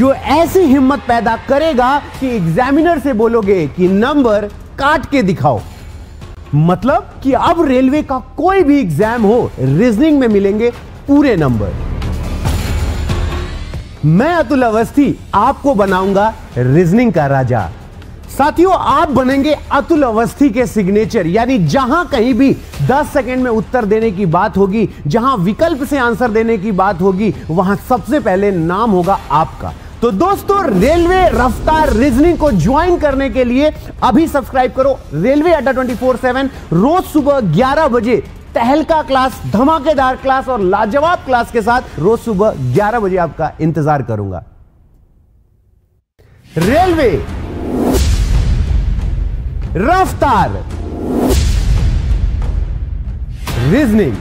जो ऐसी हिम्मत पैदा करेगा कि एग्जामिनर से बोलोगे कि नंबर काट के दिखाओ मतलब कि अब रेलवे का कोई भी एग्जाम हो रीजनिंग में मिलेंगे पूरे नंबर मैं अतुल अवस्थी आपको बनाऊंगा रीजनिंग का राजा साथियों आप बनेंगे अतुल अवस्थी के सिग्नेचर यानी जहां कहीं भी 10 सेकंड में उत्तर देने की बात होगी जहां विकल्प से आंसर देने की बात होगी वहां सबसे पहले नाम होगा आपका तो दोस्तों रेलवे रफ्तार रीजनिंग को ज्वाइन करने के लिए अभी सब्सक्राइब करो रेलवे अड्डा ट्वेंटी फोर सेवन रोज सुबह ग्यारह बजे तहलका क्लास धमाकेदार क्लास और लाजवाब क्लास के साथ रोज सुबह ग्यारह बजे आपका इंतजार करूंगा रेलवे रफ्तार रीजनिंग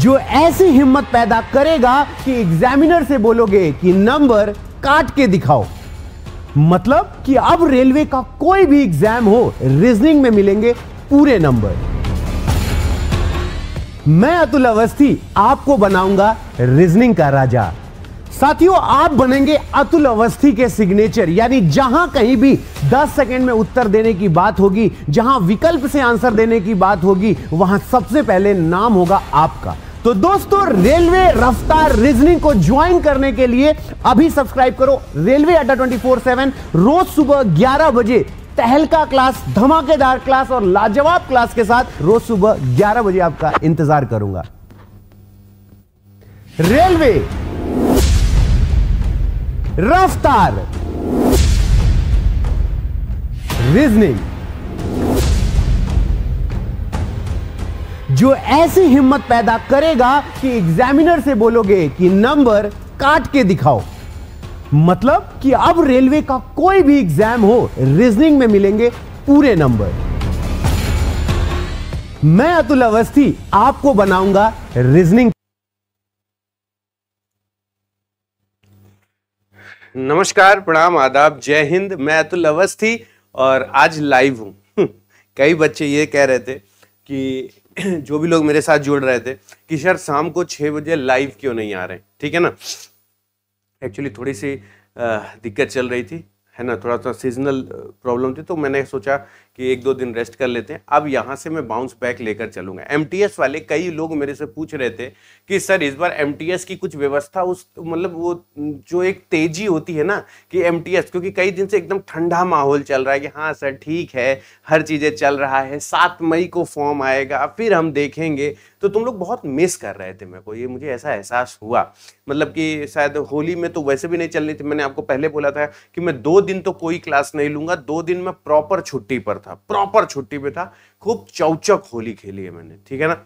जो ऐसी हिम्मत पैदा करेगा कि एग्जामिनर से बोलोगे कि नंबर काट के दिखाओ मतलब कि अब रेलवे का कोई भी एग्जाम हो रीजनिंग में मिलेंगे पूरे नंबर मैं अतुल अवस्थी आपको बनाऊंगा रीजनिंग का राजा साथियों आप बनेंगे अतुल अवस्थी के सिग्नेचर यानी जहां कहीं भी 10 सेकंड में उत्तर देने की बात होगी जहां विकल्प से आंसर देने की बात होगी वहां सबसे पहले नाम होगा आपका तो दोस्तों रेलवे रफ्तार रीजनिंग को ज्वाइन करने के लिए अभी सब्सक्राइब करो रेलवे अड्डा ट्वेंटी फोर सेवन रोज सुबह ग्यारह बजे तहलका क्लास धमाकेदार क्लास और लाजवाब क्लास के साथ रोज सुबह ग्यारह बजे आपका इंतजार करूंगा रेलवे रफ्तार रीजनिंग जो ऐसी हिम्मत पैदा करेगा कि एग्जामिनर से बोलोगे कि नंबर काट के दिखाओ मतलब कि अब रेलवे का कोई भी एग्जाम हो रीजनिंग में मिलेंगे पूरे नंबर मैं अतुल अवस्थी आपको बनाऊंगा रीजनिंग नमस्कार प्रणाम आदाब जय हिंद मैं अतुल अवस्थी और आज लाइव हूं कई बच्चे ये कह रहे थे कि जो भी लोग मेरे साथ जुड़ रहे थे कि सर शाम को छः बजे लाइव क्यों नहीं आ रहे ठीक है ना एक्चुअली थोड़ी सी दिक्कत चल रही थी है ना थोड़ा सा सीजनल प्रॉब्लम थी तो मैंने सोचा कि एक दो दिन रेस्ट कर लेते हैं अब यहाँ से मैं बाउंस बैक लेकर चलूँगा एम वाले कई लोग मेरे से पूछ रहे थे कि सर इस बार एम की कुछ व्यवस्था उस मतलब वो जो एक तेजी होती है ना कि एम क्योंकि कई दिन से एकदम ठंडा माहौल चल रहा है कि हाँ सर ठीक है हर चीज़ें चल रहा है सात मई को फॉर्म आएगा फिर हम देखेंगे तो तुम लोग बहुत मिस कर रहे थे मेरे को ये मुझे ऐसा एहसास हुआ मतलब कि शायद होली में तो वैसे भी नहीं चलनी थी मैंने आपको पहले बोला था कि मैं दो दिन तो कोई क्लास नहीं लूँगा दो दिन मैं प्रॉपर छुट्टी पर था प्रॉपर छुट्टी पे था खूब चौचक होली खेली है मैंने ठीक है ना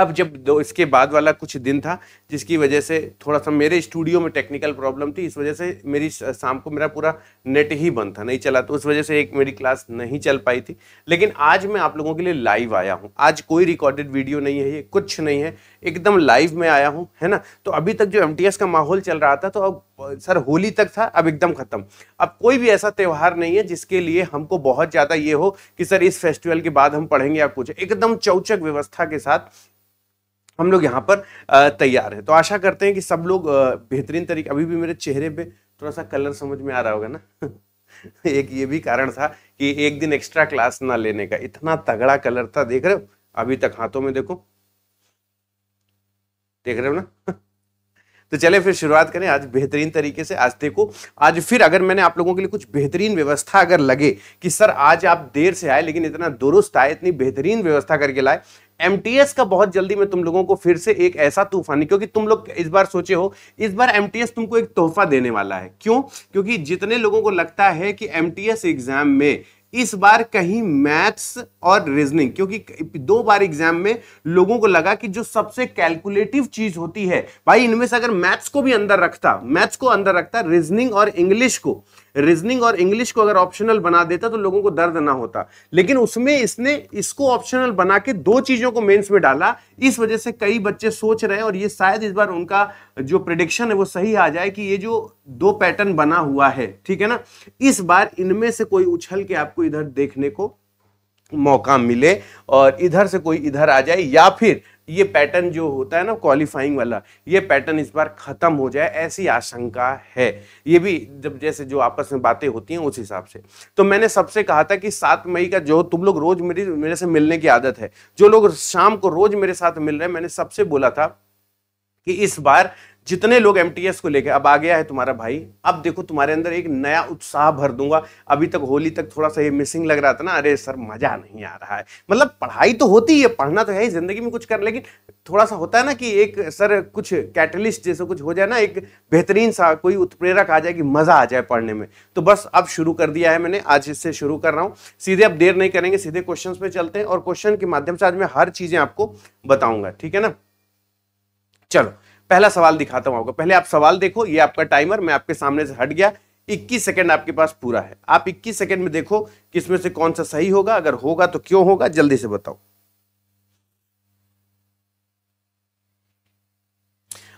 अब जब दो इसके बाद वाला कुछ दिन था जिसकी वजह से थोड़ा सा मेरे स्टूडियो में टेक्निकल प्रॉब्लम थी इस वजह से मेरी शाम को मेरा पूरा नेट ही बंद था नहीं चला तो उस वजह से एक मेरी क्लास नहीं चल पाई थी लेकिन आज मैं आप लोगों के लिए लाइव आया हूँ आज कोई रिकॉर्डेड वीडियो नहीं है ये कुछ नहीं है एकदम लाइव में आया हूँ है ना तो अभी तक जो एम का माहौल चल रहा था तो अब सर होली तक था अब एकदम ख़त्म अब कोई भी ऐसा त्यौहार नहीं है जिसके लिए हमको बहुत ज़्यादा ये हो कि सर इस फेस्टिवल के बाद हम पढ़ेंगे या कुछ एकदम चौचक व्यवस्था के साथ हम लोग यहाँ पर तैयार हैं तो आशा करते हैं कि सब लोग बेहतरीन तरीके अभी भी मेरे चेहरे पे थोड़ा सा कलर समझ में आ रहा होगा ना एक ये भी कारण था कि एक दिन एक्स्ट्रा क्लास ना लेने का इतना तगड़ा कलर था देख रहे हो अभी तक हाथों में देखो देख रहे हो ना तो चले फिर शुरुआत करें आज बेहतरीन तरीके से आज देखो आज फिर अगर मैंने आप लोगों के लिए कुछ बेहतरीन व्यवस्था अगर लगे कि सर आज आप देर से आए लेकिन इतना दुरुस्त आए इतनी बेहतरीन व्यवस्था करके लाए एम का बहुत जल्दी मैं तुम लोगों को फिर से एक ऐसा तूफानी क्योंकि तुम लोग इस बार सोचे हो इस बार एम तुमको एक तोहफा देने वाला है क्यों क्योंकि जितने लोगों को लगता है कि एम एग्जाम में इस बार कहीं मैथ्स और रीजनिंग क्योंकि दो बार एग्जाम में लोगों को लगा कि जो सबसे कैलकुलेटिव चीज होती है भाई इनमें से अगर मैथ्स को भी अंदर रखता मैथ्स को अंदर रखता रीजनिंग और इंग्लिश को रीजनिंग और इंग्लिश को अगर ऑप्शनल बना देता तो लोगों को दर्द ना होता लेकिन उसमें इसने इसको ऑप्शनल बना के दो चीजों को मेंस में डाला इस वजह से कई बच्चे सोच रहे हैं और ये शायद इस बार उनका जो प्रडिक्शन है वो सही आ जाए कि ये जो दो पैटर्न बना हुआ है ठीक है ना इस बार इनमें से कोई उछल के आपको इधर देखने को मौका मिले और इधर से कोई इधर आ जाए या फिर ये पैटर्न जो होता है ना क्वालिफाइंग वाला ये पैटर्न इस बार खत्म हो जाए ऐसी आशंका है ये भी जब जैसे जो आपस में बातें होती हैं उस हिसाब से तो मैंने सबसे कहा था कि सात मई का जो तुम लोग रोज मेरी मेरे से मिलने की आदत है जो लोग शाम को रोज मेरे साथ मिल रहे हैं मैंने सबसे बोला था कि इस बार जितने लोग एम को लेकर अब आ गया है तुम्हारा भाई अब देखो तुम्हारे अंदर एक नया उत्साह भर दूंगा अभी तक होली तक थोड़ा सा ये मिसिंग लग रहा था ना अरे सर मजा नहीं आ रहा है मतलब पढ़ाई तो होती है पढ़ना तो है ही जिंदगी में कुछ कर लेकिन थोड़ा सा होता है ना कि एक सर कुछ कैटलिस्ट जैसे कुछ हो जाए ना एक बेहतरीन सा कोई उत्प्रेरक आ जाए कि मजा आ जाए पढ़ने में तो बस अब शुरू कर दिया है मैंने आज इससे शुरू कर रहा हूँ सीधे अब देर नहीं करेंगे सीधे क्वेश्चन पे चलते हैं और क्वेश्चन के माध्यम से आज मैं हर चीजें आपको बताऊंगा ठीक है ना चलो पहला सवाल दिखाता हूं आपको पहले आप सवाल देखो ये आपका टाइमर मैं आपके सामने से हट गया 21 सेकंड आपके पास पूरा है आप 21 सेकंड में देखो कि इसमें से कौन सा सही होगा अगर होगा तो क्यों होगा जल्दी से बताओ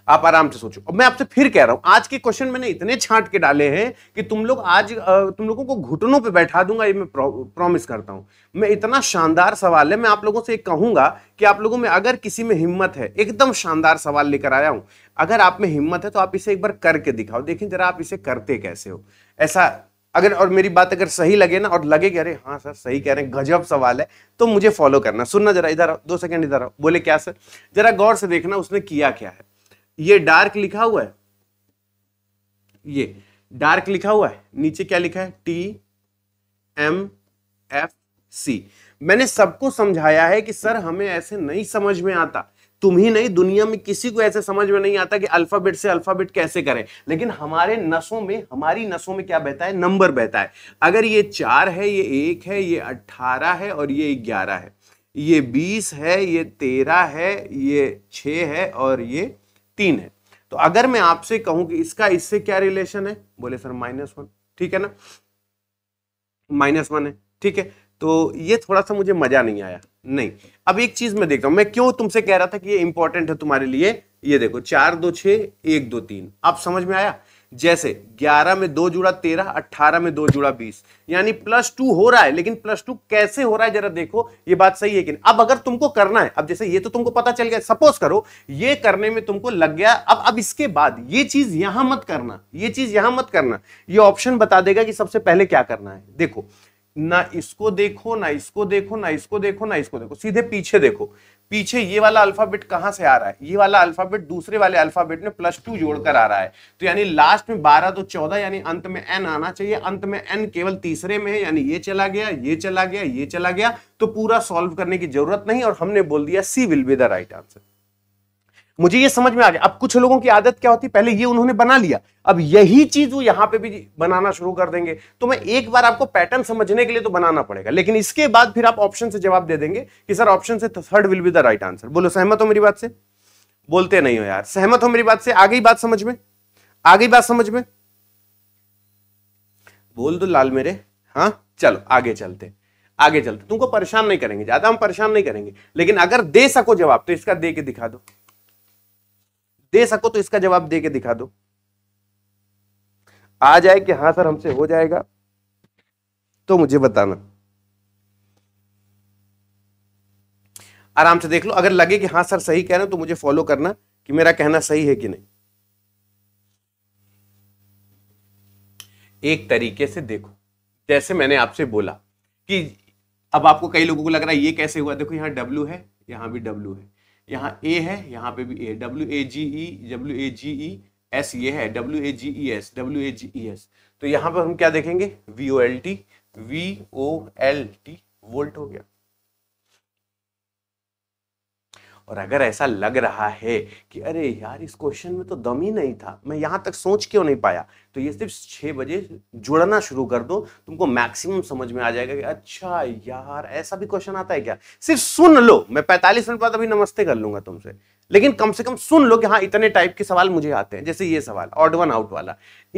आप आराम से सोचो अब मैं आपसे फिर कह रहा हूं आज के क्वेश्चन मैंने इतने छांट के डाले हैं कि तुम लोग आज तुम लोगों को घुटनों पे बैठा दूंगा ये मैं प्रॉमिस करता हूं मैं इतना शानदार सवाल है मैं आप लोगों से कहूंगा कि आप लोगों में अगर किसी में हिम्मत है एकदम शानदार सवाल लेकर आया हूं अगर आप में हिम्मत है तो आप इसे एक बार करके दिखाओ देखें जरा आप इसे करते कैसे हो ऐसा अगर और मेरी बात अगर सही लगे ना और लगे कि अरे हाँ सर सही कह रहे हैं गजब सवाल है तो मुझे फॉलो करना सुनना जरा इधर आओ दो सेकंड इधर आओ बोले क्या सर जरा गौर से देखना उसने किया क्या है ये डार्क लिखा हुआ है ये डार्क लिखा हुआ है नीचे क्या लिखा है टी एम एफ सी मैंने सबको समझाया है कि सर हमें ऐसे नहीं समझ में आता तुम ही नहीं दुनिया में किसी को ऐसे समझ में नहीं आता कि अल्फाबेट से अल्फाबेट कैसे करें लेकिन हमारे नसों में हमारी नसों में क्या बहता है नंबर बहता है अगर ये चार है ये एक है ये अट्ठारह है और ये ग्यारह है ये बीस है ये तेरह है ये छ है और ये तीन है तो अगर मैं आपसे कहूं कि इसका इससे क्या रिलेशन है बोले सर माइनस वन ठीक है ना माइनस वन है ठीक है तो ये थोड़ा सा मुझे मजा नहीं आया नहीं अब एक चीज मैं देखता हूं मैं क्यों तुमसे कह रहा था कि ये इंपॉर्टेंट है तुम्हारे लिए ये देखो चार दो छ एक दो तीन आप समझ में आया जैसे 11 में दो जुड़ा 13, 18 में दो जुड़ा 20, यानी प्लस टू हो रहा है लेकिन प्लस टू कैसे हो रहा है जरा देखो ये बात सही है कि अब अगर तुमको करना है अब जैसे ये तो तुमको पता चल गया सपोज करो ये करने में तुमको लग गया अब अब इसके बाद ये चीज यहां मत करना ये चीज यहां मत करना ये ऑप्शन बता देगा कि सबसे पहले क्या करना है देखो ना इसको देखो ना इसको देखो ना इसको देखो ना इसको देखो सीधे पीछे देखो पीछे ये वाला अल्फाबेट कहाँ से आ रहा है ये वाला अल्फाबेट दूसरे वाले अल्फाबेट में प्लस टू जोड़कर आ रहा है तो यानी लास्ट में बारह तो चौदह यानी अंत में एन आना चाहिए अंत में एन केवल तीसरे में है यानी ये चला गया ये चला गया ये चला गया तो पूरा सॉल्व करने की जरूरत नहीं और हमने बोल दिया C will be the right answer मुझे ये समझ में आ गया अब कुछ लोगों की आदत क्या होती पहले ये उन्होंने बना लिया अब यही चीज वो यहां पे भी बनाना शुरू कर देंगे तो मैं एक बार आपको पैटर्न समझने के लिए तो बनाना पड़ेगा लेकिन इसके बाद फिर आप ऑप्शन से जवाब दे देंगे कि सर ऑप्शन से third will be the right answer बोलो सहमत हो मेरी बात से बोलते नहीं हो यार सहमत हो मेरी बात से आ गई बात समझ में आ गई बात समझ में बोल दो लाल मेरे हाँ चलो आगे चलते आगे चलते तुमको परेशान नहीं करेंगे ज्यादा हम परेशान नहीं करेंगे लेकिन अगर दे सको जवाब तो इसका दे के दिखा दो दे सको तो इसका जवाब दे के दिखा दो आ जाए कि हाँ सर हमसे हो जाएगा तो मुझे बताना आराम से देख लो अगर लगे कि हाँ सर सही कह रहे हो तो मुझे फॉलो करना कि मेरा कहना सही है कि नहीं एक तरीके से देखो जैसे मैंने आपसे बोला कि अब आपको कई लोगों को लग रहा है ये कैसे हुआ देखो यहां डब्ल्यू है यहां भी डब्ल्यू है यहाँ ए है यहाँ पे भी A W A G E W A G E S ये है W A G E S W A G E S तो यहाँ पर हम क्या देखेंगे V O L T V O L T volt हो गया और अगर ऐसा लग रहा है कि अरे यार इस क्वेश्चन में तो दम ही नहीं था मैं यहाँ तक सोच क्यों नहीं पाया तो ये सिर्फ छः बजे जुड़ना शुरू कर दो तुमको मैक्सिमम समझ में आ जाएगा कि अच्छा यार ऐसा भी क्वेश्चन आता है क्या सिर्फ सुन लो मैं पैंतालीस मिनट बाद अभी नमस्ते कर लूंगा तुमसे लेकिन कम से कम सुन लो कि हाँ इतने टाइप के सवाल मुझे आते हैं जैसे ये सवाल ऑड वन आउट वाला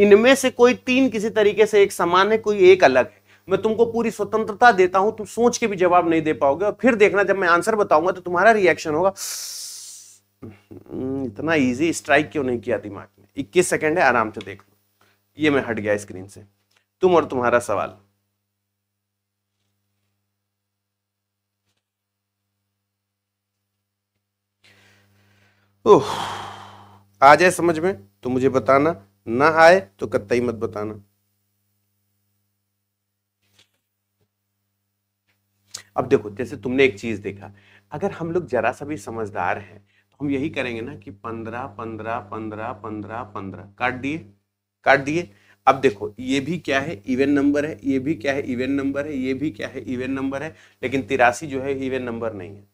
इनमें से कोई तीन किसी तरीके से एक समान है कोई एक अलग है मैं तुमको पूरी स्वतंत्रता देता हूं तुम सोच के भी जवाब नहीं दे पाओगे और फिर देखना जब मैं आंसर बताऊंगा तो तुम्हारा रिएक्शन होगा हम्म, इतना इजी स्ट्राइक क्यों नहीं किया दिमाग में इक्कीस सेकेंड है आराम से देख लो ये मैं हट गया स्क्रीन से तुम और तुम्हारा सवाल ओह आ जाए समझ में तो मुझे बताना ना आए तो कतई मत बताना अब देखो जैसे तुमने एक चीज़ देखा अगर हम लोग जरा सा भी समझदार हैं तो हम यही करेंगे ना कि पंद्रह पंद्रह पंद्रह पंद्रह पंद्रह काट दिए काट दिए अब देखो ये भी क्या है इवेन नंबर है ये भी क्या है इवेन नंबर है ये भी क्या है इवेन नंबर है लेकिन तिरासी जो है इवेन नंबर नहीं है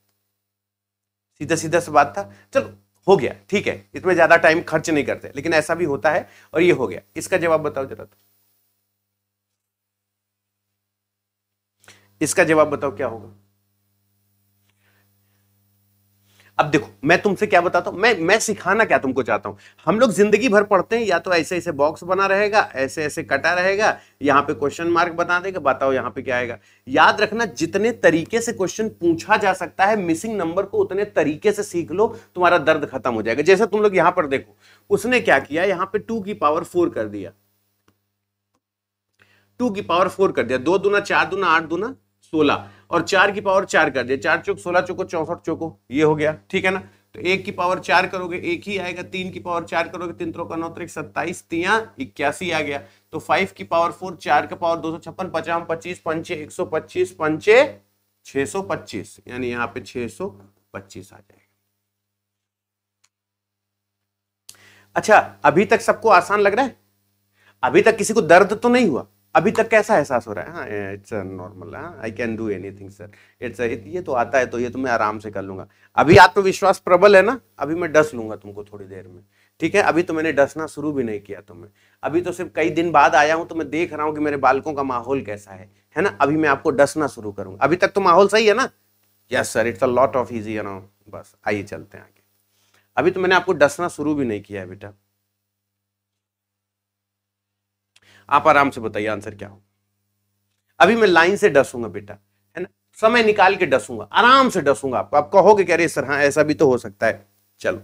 सीधा सीधा सा बात था चलो हो गया ठीक है इसमें ज़्यादा टाइम खर्च नहीं करते लेकिन ऐसा भी होता है और ये हो गया इसका जवाब बताओ जरा तो। इसका जवाब बताओ क्या होगा अब देखो मैं तुमसे क्या बताता हूं मैं मैं सिखाना क्या तुमको चाहता हूं हम लोग जिंदगी भर पढ़ते हैं या तो ऐसे ऐसे बॉक्स बना रहेगा ऐसे ऐसे कटा रहेगा यहां पे क्वेश्चन मार्क बता देगा बताओ यहां पे क्या आएगा याद रखना जितने तरीके से क्वेश्चन पूछा जा सकता है मिसिंग नंबर को उतने तरीके से सीख लो तुम्हारा दर्द खत्म हो जाएगा जैसे तुम लोग यहां पर देखो उसने क्या किया यहां पर टू की पावर फोर कर दिया टू की पावर फोर कर दिया दो दुना चार दूना आठ दुना सोलह और चार की पावर चार कर दिया चार चौक सोलह चौको चौसठ चौको ये हो गया ठीक है ना तो एक की पावर चार करोगे एक ही आएगा तीन की पावर चार करोगे तीन त्रो का नौ त्रिक सत्ताईस तिया इक्यासी आ गया तो फाइव की पावर फोर चार का पावर दो सौ छप्पन पचास पच्चीस पंचे एक सौ पच्चीस पंचे छह सौ पच्चीस यानी यहाँ पे छह सौ पच्चीस आ जाएगा अच्छा अभी तक सबको आसान लग रहा है अभी तक किसी को दर्द तो नहीं हुआ अभी तक कैसा एहसास हो रहा है हाँ it's normal I can do anything sir it's ये तो आता है तो ये तो मैं आराम से कर लूंगा अभी आत्मविश्वास तो प्रबल है ना अभी मैं डस लूंगा तुमको थोड़ी देर में ठीक है अभी तो मैंने डसना शुरू भी नहीं किया तुम्हें अभी तो सिर्फ कई दिन बाद आया हूँ तो मैं देख रहा हूँ कि मेरे बालकों का माहौल कैसा है है ना अभी मैं आपको डसना शुरू करूंगा अभी तक तो माहौल सही है ना yes sir it's a lot of easy you know बस आइए चलते हैं आगे अभी तो मैंने आपको डसना शुरू भी नहीं किया है बेटा आप आराम से बताइए आंसर क्या होगा अभी मैं लाइन से डसूंगा बेटा है ना समय निकाल के डसूंगा आराम से डसूंगा आपको आप कहोगे कह रहे सर हाँ ऐसा भी तो हो सकता है चलो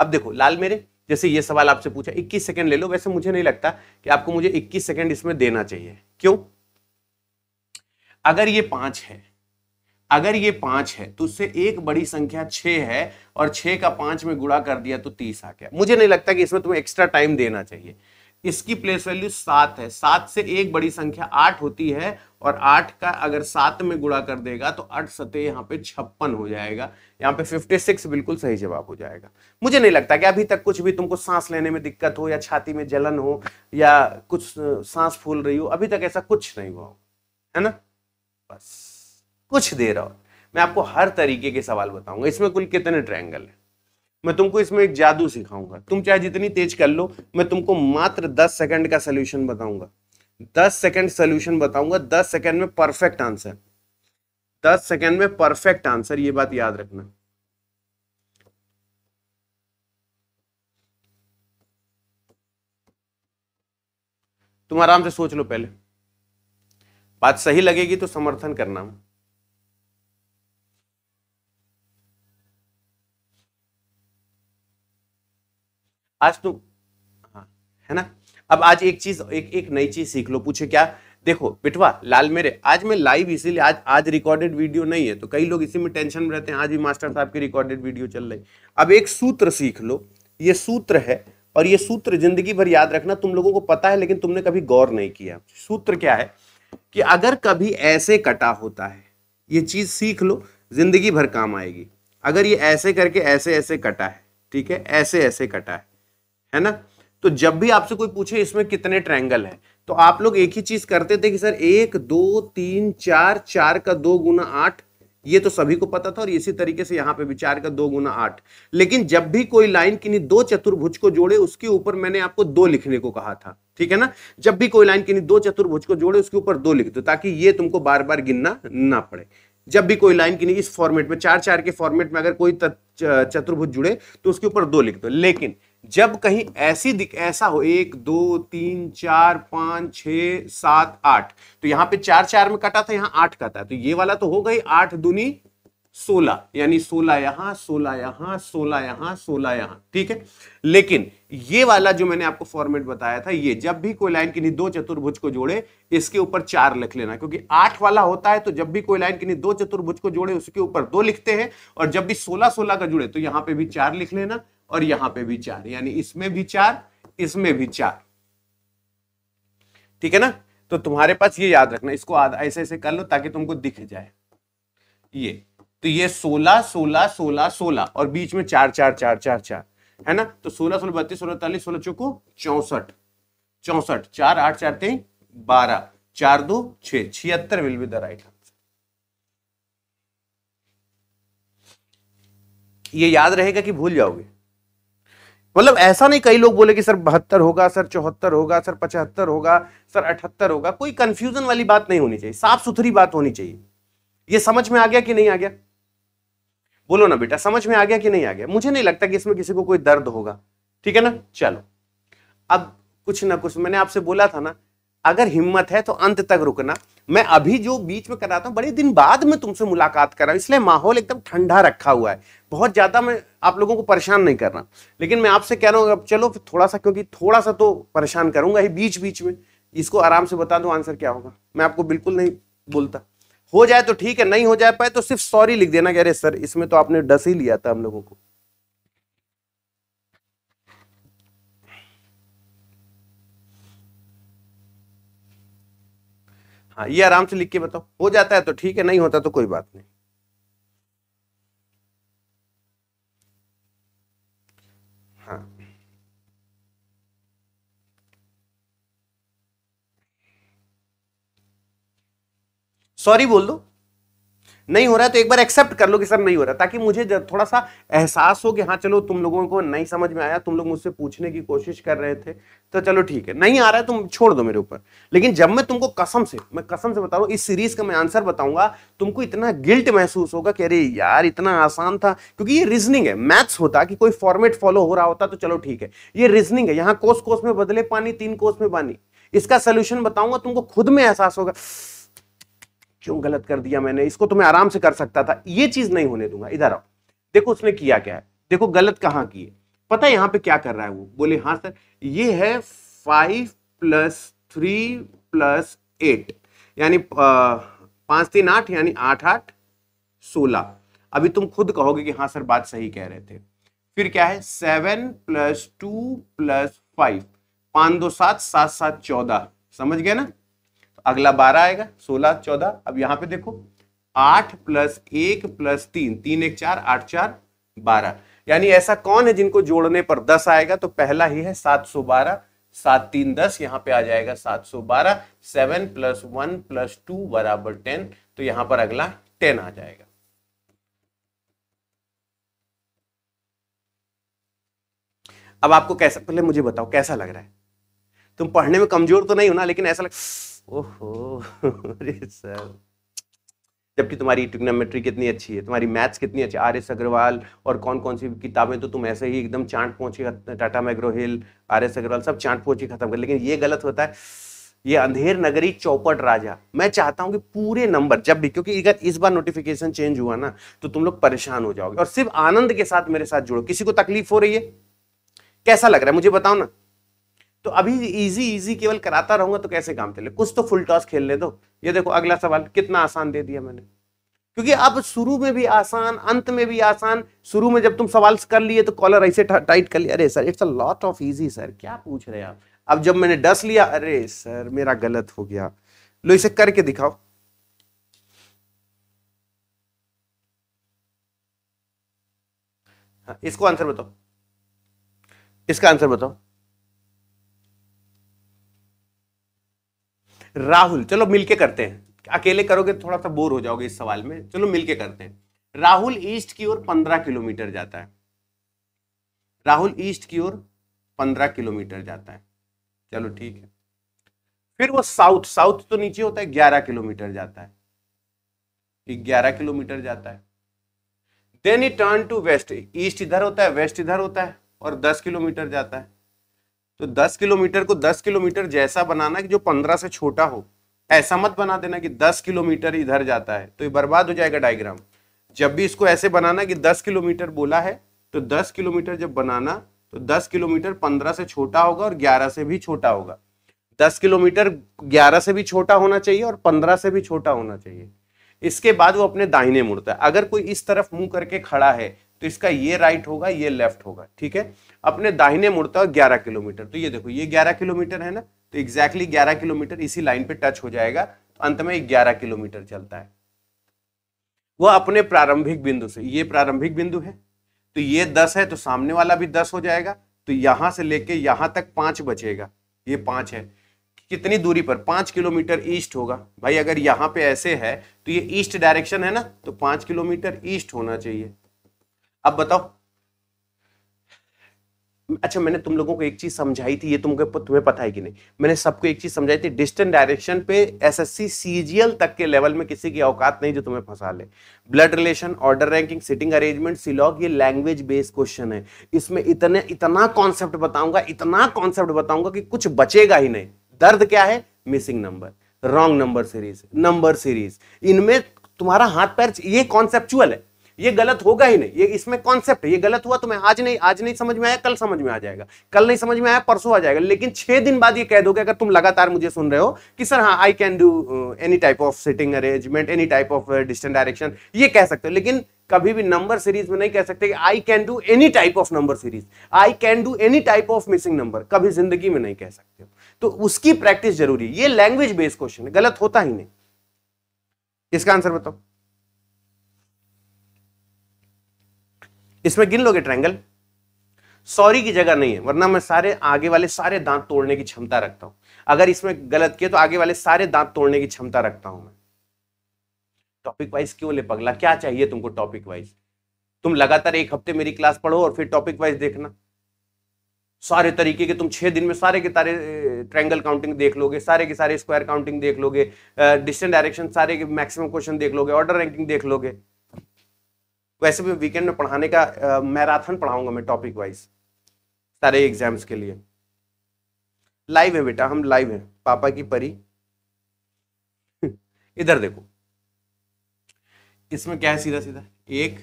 अब देखो लाल मेरे जैसे ये सवाल आपसे पूछा 21 सेकंड ले लो वैसे मुझे नहीं लगता कि आपको मुझे 21 सेकंड इसमें देना चाहिए क्यों अगर ये पांच है अगर ये पांच है तो उससे एक बड़ी संख्या छ है और छ का पांच में गुड़ा कर दिया तो तीस आ गया मुझे नहीं लगता कि इसमें तुम्हें एक्स्ट्रा टाइम देना चाहिए इसकी प्लेस वैल्यू सात है सात से एक बड़ी संख्या आठ होती है और आठ का अगर सात में गुड़ा कर देगा तो अठ सतह यहाँ पे छप्पन हो जाएगा यहाँ पे फिफ्टी सिक्स बिल्कुल सही जवाब हो जाएगा मुझे नहीं लगता कि अभी तक कुछ भी तुमको सांस लेने में दिक्कत हो या छाती में जलन हो या कुछ सांस फूल रही हो अभी तक ऐसा कुछ नहीं हुआ है ना बस कुछ देर और मैं आपको हर तरीके के सवाल बताऊंगा इसमें कुल कितने ट्रैंगल है मैं तुमको इसमें एक जादू सिखाऊंगा तुम चाहे जितनी तेज कर लो मैं तुमको मात्र दस सेकंड का सोल्यूशन बताऊंगा दस सेकंड सोल्यूशन बताऊंगा दस सेकंड में परफेक्ट आंसर दस सेकंड में परफेक्ट आंसर ये बात याद रखना तुम आराम से सोच लो पहले बात सही लगेगी तो समर्थन करना आज तुम तो, हाँ है ना अब आज एक चीज एक एक नई चीज सीख लो पूछे क्या देखो बिटवा लाल मेरे आज मैं लाइव इसीलिए आज आज रिकॉर्डेड वीडियो नहीं है तो कई लोग इसी में टेंशन में रहते हैं आज भी मास्टर साहब की रिकॉर्डेड वीडियो चल रही अब एक सूत्र सीख लो ये सूत्र है और ये सूत्र जिंदगी भर याद रखना तुम लोगों को पता है लेकिन तुमने कभी गौर नहीं किया सूत्र क्या है कि अगर कभी ऐसे कटा होता है ये चीज सीख लो जिंदगी भर काम आएगी अगर ये ऐसे करके ऐसे ऐसे कटा है ठीक है ऐसे ऐसे कटा है है ना तो जब भी आपसे कोई पूछे इसमें कितने ट्रैंगल है तो आप लोग एक ही चीज करते थे कि सर एक दो तीन चार चार का दो गुना आठ ये तो सभी को पता था और इसी तरीके से यहाँ पे भी चार का दो गुना आठ लेकिन जब भी कोई लाइन किन्हीं दो चतुर्भुज को जोड़े उसके ऊपर मैंने आपको दो लिखने को कहा था ठीक है ना जब भी कोई लाइन किन्हीं दो चतुर्भुज को जोड़े उसके ऊपर दो लिख दो ताकि ये तुमको बार बार गिनना ना पड़े जब भी कोई लाइन किन्हीं इस फॉर्मेट में चार चार के फॉर्मेट में अगर कोई चतुर्भुज जुड़े तो उसके ऊपर दो लिख दो लेकिन जब कहीं ऐसी दिख ऐसा हो एक दो तीन चार पांच छ सात आठ तो यहां पे चार चार में कटा था यहां आठ कटा तो ये वाला तो हो गई आठ दुनी सोलह यानी सोलह यहां सोलह यहां सोलह यहां सोलह यहां ठीक है लेकिन ये वाला जो मैंने आपको फॉर्मेट बताया था ये जब भी कोई लाइन किन्हीं दो चतुर्भुज को जोड़े इसके ऊपर चार लिख लेना क्योंकि आठ वाला होता है तो जब भी कोई लाइन किन्हीं दो चतुर्भुज को जोड़े उसके ऊपर दो लिखते हैं और जब भी सोलह सोलह का जुड़े तो यहां पर भी चार लिख लेना और यहां पे भी चार यानी इसमें भी चार इसमें भी चार ठीक है ना तो तुम्हारे पास ये याद रखना इसको ऐसे ऐसे कर लो ताकि तुमको दिख जाए ये तो ये सोलह सोलह सोलह सोलह और बीच में चार चार चार चार चार है ना तो सोलह सोलह बत्तीस सोलह तालीस सोलह चौको चौसठ चौसठ चार आठ चार तीन बारह चार दो छिहत्तर will be the right answer ये याद रहेगा कि भूल जाओगे मतलब ऐसा नहीं कई लोग बोले कि सर बहत्तर होगा सर चौहत्तर होगा सर पचहत्तर होगा सर अठहत्तर होगा कोई कंफ्यूजन वाली बात नहीं होनी चाहिए साफ सुथरी बात होनी चाहिए ये समझ में आ गया कि नहीं आ गया बोलो ना बेटा समझ में आ गया कि नहीं आ गया मुझे नहीं लगता कि इसमें किसी को कोई दर्द होगा ठीक है ना चलो अब कुछ ना कुछ मैंने आपसे बोला था ना अगर हिम्मत है तो अंत तक रुकना मैं अभी जो बीच में कराता हूँ बड़े दिन बाद में तुमसे मुलाकात कर रहा हूँ इसलिए माहौल एकदम ठंडा रखा हुआ है बहुत ज़्यादा मैं आप लोगों को परेशान नहीं कर रहा लेकिन मैं आपसे कह रहा हूँ अब चलो थोड़ा सा क्योंकि थोड़ा सा तो परेशान करूंगा ही बीच बीच में इसको आराम से बता दो आंसर क्या होगा मैं आपको बिल्कुल नहीं बोलता हो जाए तो ठीक है नहीं हो जाए पाए तो सिर्फ सॉरी लिख देना कह रहे सर इसमें तो आपने डस ही लिया था हम लोगों को हाँ ये आराम से लिख के बताओ हो जाता है तो ठीक है नहीं होता तो कोई बात नहीं हाँ सॉरी बोल दो नहीं हो रहा है तो एक बार एक्सेप्ट कर लो कि सर नहीं हो रहा ताकि मुझे थोड़ा सा एहसास हो कि हाँ चलो तुम लोगों को नहीं समझ में आया तुम लोग मुझसे पूछने की कोशिश कर रहे थे तो चलो ठीक है नहीं आ रहा है तुम छोड़ दो मेरे ऊपर लेकिन जब मैं तुमको कसम से मैं कसम से बता रहा हूँ इस सीरीज का मैं आंसर बताऊंगा तुमको इतना गिल्ट महसूस होगा कि अरे यार इतना आसान था क्योंकि ये रीजनिंग है मैथ्स होता कि कोई फॉर्मेट फॉलो हो रहा होता तो चलो ठीक है ये रीजनिंग है यहाँ कोस कोस में बदले पानी तीन कोस में पानी इसका सोल्यूशन बताऊंगा तुमको खुद में एहसास होगा क्यों गलत कर दिया मैंने इसको तो मैं आराम से कर सकता था ये चीज नहीं होने दूंगा इधर आओ देखो उसने किया क्या है देखो गलत कहाँ की है पता है यहाँ पे क्या कर रहा है वो बोले हाँ सर ये है five plus three plus eight यानी पांच तीन आठ यानी आठ आठ सोलह अभी तुम खुद कहोगे कि हाँ सर बात सही कह रहे थे फिर क्या है seven plus two plus five पांच दो सात सात सात चौदह समझ गए ना अगला बारह आएगा सोलह चौदह अब यहां पे देखो आठ प्लस एक प्लस तीन तीन एक चार आठ चार बारह यानी ऐसा कौन है जिनको जोड़ने पर दस आएगा तो पहला ही है सात सौ बारह सात तीन दस यहाँ पे आ जाएगा सात सौ बारह seven plus one plus two बराबर टेन तो यहां पर अगला टेन आ जाएगा अब आपको कैसा पहले मुझे बताओ कैसा लग रहा है तुम पढ़ने में कमजोर तो नहीं हो ना लेकिन ऐसा लग ओहो अरे सर जबकि तुम्हारी ट्रिग्नोमेट्री कितनी अच्छी है तुम्हारी मैथ्स कितनी अच्छी आर एस अग्रवाल और कौन कौन सी किताबें तो तुम ऐसे ही एकदम चांट पहुंचे Tata McGraw Hill R S Agarwal सब चांट पहुंची खत्म कर लेकिन ये गलत होता है ये अंधेर नगरी चौपट राजा मैं चाहता हूं कि पूरे नंबर जब भी क्योंकि अगर इस बार नोटिफिकेशन चेंज हुआ ना तो तुम लोग परेशान हो जाओगे और सिर्फ आनंद के साथ मेरे साथ जुड़ो किसी को तकलीफ हो रही है कैसा लग रहा है मुझे बताओ ना तो अभी इजी इजी केवल कराता रहूंगा तो कैसे काम चले कुछ तो फुल टॉस खेलने दो ये देखो अगला सवाल कितना आसान दे दिया मैंने क्योंकि अब शुरू में भी आसान अंत में भी आसान शुरू में जब तुम सवाल कर लिए तो कॉलर ऐसे टाइट कर लिया अरे sir it's a lot of easy sir क्या पूछ रहे आप अब जब मैंने डस लिया अरे सर मेरा गलत हो गया लो इसे करके दिखाओ हाँ, इसको आंसर बताओ इसका आंसर बताओ राहुल चलो मिलके करते हैं अकेले करोगे तो थोड़ा सा बोर हो जाओगे इस सवाल में चलो मिलके करते हैं राहुल ईस्ट की ओर पंद्रह किलोमीटर जाता है राहुल ईस्ट की ओर पंद्रह किलोमीटर जाता है चलो ठीक है फिर वो साउथ साउथ तो नीचे होता है ग्यारह किलोमीटर जाता है ग्यारह किलोमीटर जाता है then E turn to west east इधर होता है वेस्ट इधर होता है और दस किलोमीटर जाता है तो 10 किलोमीटर को 10 किलोमीटर जैसा बनाना कि जो 15 से छोटा हो ऐसा मत बना देना कि 10 किलोमीटर इधर जाता है तो ये बर्बाद हो जाएगा डायग्राम जब भी इसको ऐसे बनाना कि 10 किलोमीटर बोला है तो 10 किलोमीटर जब बनाना तो 10 किलोमीटर 15 से छोटा होगा और 11 से भी छोटा होगा 10 किलोमीटर 11 से भी छोटा होना चाहिए और 15 से भी छोटा होना चाहिए इसके बाद वो अपने दाहिने मुड़ता है अगर कोई इस तरफ मुंह करके खड़ा है तो इसका ये राइट होगा ये लेफ्ट होगा ठीक है अपने दाहिने मुड़ता है ग्यारह किलोमीटर तो ये देखो ये ग्यारह किलोमीटर है ना तो एग्जैक्टली ग्यारह किलोमीटर इसी लाइन पे टच हो जाएगा तो अंत में ग्यारह किलोमीटर चलता है वह अपने प्रारंभिक बिंदु से ये प्रारंभिक बिंदु है तो ये दस है तो सामने वाला भी दस हो जाएगा तो यहां से लेके यहां तक पांच बचेगा ये पांच है कितनी दूरी पर पांच किलोमीटर ईस्ट होगा भाई अगर यहां पे ऐसे है तो ये ईस्ट डायरेक्शन है ना तो पांच किलोमीटर ईस्ट होना चाहिए अब बताओ अच्छा मैंने तुम लोगों को एक चीज समझाई थी ये तुमको तुम्हें पता है कि नहीं मैंने सबको एक चीज समझाई थी डिस्टेंट डायरेक्शन पे एसएससी सीजीएल तक के लेवल में किसी की औकात नहीं जो तुम्हें फंसा ले blood relation order ranking sitting arrangement syllogism ये लैंग्वेज बेस्ड क्वेश्चन है इसमें इतने इतना कॉन्सेप्ट बताऊंगा इतना कॉन्सेप्ट बताऊंगा कि कुछ बचेगा ही नहीं दर्द क्या है missing number wrong number series number series इनमें तुम्हारा हाथ पैर ये कॉन्सेप्चुअल है ये गलत होगा ही नहीं ये इसमें कॉन्सेप्ट है ये गलत हुआ तुम्हें तो आज नहीं आज नहीं समझ में आया कल समझ में आ जाएगा कल नहीं समझ में आया परसों आ जाएगा लेकिन छह दिन बाद ये कह दोगे अगर तुम लगातार मुझे सुन रहे हो कि सर हाँ I can do any type of sitting arrangement any type of distant direction ये कह सकते हो लेकिन कभी भी नंबर सीरीज में नहीं कह सकते कि I can do any type of number series I can do any type of missing number कभी जिंदगी में नहीं कह सकते हो तो उसकी प्रैक्टिस जरूरी है ये लैंग्वेज बेस्ड क्वेश्चन है गलत होता ही नहीं इसका आंसर बताओ इसमें गिन लोगे ट्रायंगल सॉरी की जगह नहीं है वरना मैं सारे आगे वाले सारे दांत तोड़ने की क्षमता रखता हूं अगर इसमें गलत किया तो आगे वाले सारे दांत तोड़ने की क्षमता रखता हूं मैं टॉपिक वाइज क्यों ले पगला क्या चाहिए तुमको टॉपिक वाइज तुम लगातार एक हफ्ते मेरी क्लास पढ़ो और फिर टॉपिक वाइज देखना सारे तरीके के तुम छह दिन में सारे के तारे ट्रायंगल काउंटिंग देख लोगे सारे के सारे स्क्वायर काउंटिंग देख लोगे डिस्टेंट डायरेक्शन सारे के मैक्सिमम क्वेश्चन देख लोगे ऑर्डर रैंकिंग देख लोगे वैसे भी वीकेंड में पढ़ाने का मैराथन पढ़ाऊंगा मैं टॉपिक वाइज सारे एग्जाम्स के लिए लाइव है बेटा हम लाइव हैं पापा की परी इधर देखो इसमें क्या है सीधा सीधा एक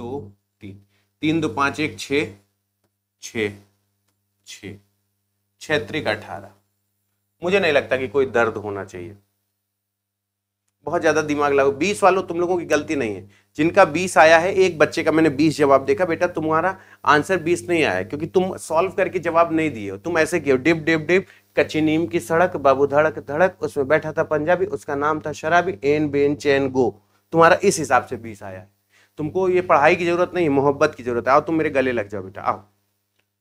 दो तीन तीन दो पांच एक छ छत्रिक अठारह मुझे नहीं लगता कि कोई दर्द होना चाहिए बहुत ज़्यादा दिमाग लगा बीस वालों तुम लोगों की गलती नहीं है जिनका बीस आया है एक बच्चे का मैंने बीस जवाब देखा बेटा तुम्हारा आंसर बीस नहीं आया क्योंकि तुम सॉल्व करके जवाब नहीं दिए हो तुम ऐसे किए डिप डिप डिप कच्ची नीम की सड़क बाबू धड़क धड़क उसमें बैठा था पंजाबी उसका नाम था शराबी एन बेन चैन गो तुम्हारा इस हिसाब से बीस आया है तुमको ये पढ़ाई की जरूरत नहीं मोहब्बत की जरूरत है आओ तुम मेरे गले लग जाओ बेटा आओ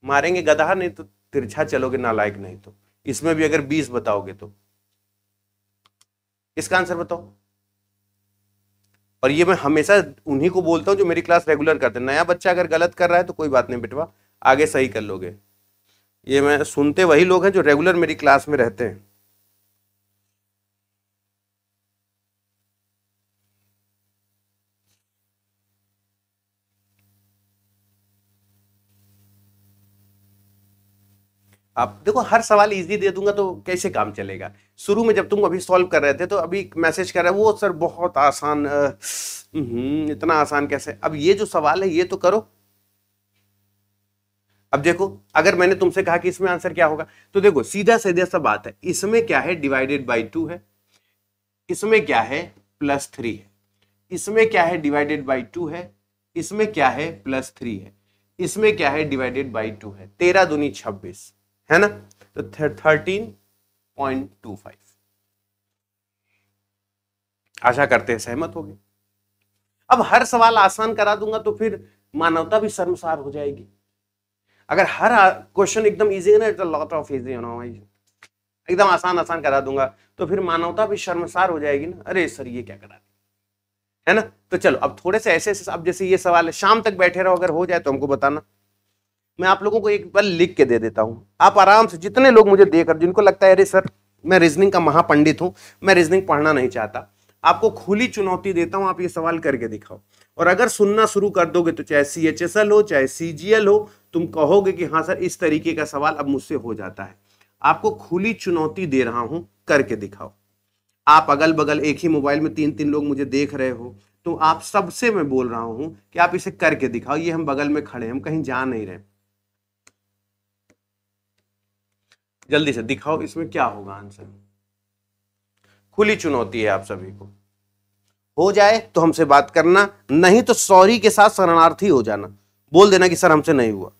मारेंगे गधा नहीं तो तिरछा चलोगे नालायक नहीं तो इसमें भी अगर बीस बताओगे तो इसका आंसर बताओ और ये मैं हमेशा उन्हीं को बोलता हूँ जो मेरी क्लास रेगुलर करते हैं नया बच्चा अगर गलत कर रहा है तो कोई बात नहीं बेटवा आगे सही कर लोगे ये मैं सुनते वही लोग हैं जो रेगुलर मेरी क्लास में रहते हैं आप देखो हर सवाल इजी दे दूंगा तो कैसे काम चलेगा शुरू में जब तुम अभी सॉल्व कर रहे थे तो अभी मैसेज कर रहे वो सर बहुत आसान हम्म, इतना आसान कैसे अब ये जो सवाल है ये तो करो अब देखो अगर मैंने तुमसे कहा कि इसमें आंसर क्या होगा तो देखो सीधा सीधा सा बात है इसमें क्या है डिवाइडेड बाई टू है इसमें क्या है प्लस थ्री है इसमें क्या है डिवाइडेड बाई टू है इसमें क्या है प्लस थ्री है इसमें क्या है डिवाइडेड बाई टू है तेरह दूनी छब्बीस है ना तो थर्टीन पॉइंट टू फाइव आशा करते हैं सहमत हो गए अब हर सवाल आसान करा दूंगा तो फिर मानवता भी शर्मसार हो जाएगी अगर हर क्वेश्चन एकदम इजी है ना it's lot of easy you know एकदम आसान आसान करा दूंगा तो फिर मानवता भी शर्मसार हो जाएगी ना अरे सर ये क्या करा दिया है ना तो चलो अब थोड़े से ऐसे ऐसे अब जैसे ये सवाल है शाम तक बैठे रहो अगर हो जाए तो हमको बताना मैं आप लोगों को एक बार लिख के दे देता हूँ आप आराम से जितने लोग मुझे देकर जिनको लगता है अरे सर मैं रीजनिंग का महापंडित हूँ मैं रीजनिंग पढ़ना नहीं चाहता आपको खुली चुनौती देता हूँ आप ये सवाल करके दिखाओ और अगर सुनना शुरू कर दोगे तो चाहे सी एच एस एल हो चाहे सी जी एल हो तुम कहोगे कि हाँ सर इस तरीके का सवाल अब मुझसे हो जाता है आपको खुली चुनौती दे रहा हूँ करके दिखाओ आप अगल बगल एक ही मोबाइल में तीन तीन लोग मुझे देख रहे हो तो आप सबसे मैं बोल रहा हूँ कि आप इसे करके दिखाओ ये हम बगल में खड़े हम कहीं जा नहीं रहे जल्दी से दिखाओ इसमें क्या होगा आंसर खुली चुनौती है आप सभी को हो जाए तो हमसे बात करना नहीं तो सॉरी के साथ शरणार्थी हो जाना बोल देना कि सर हमसे नहीं हुआ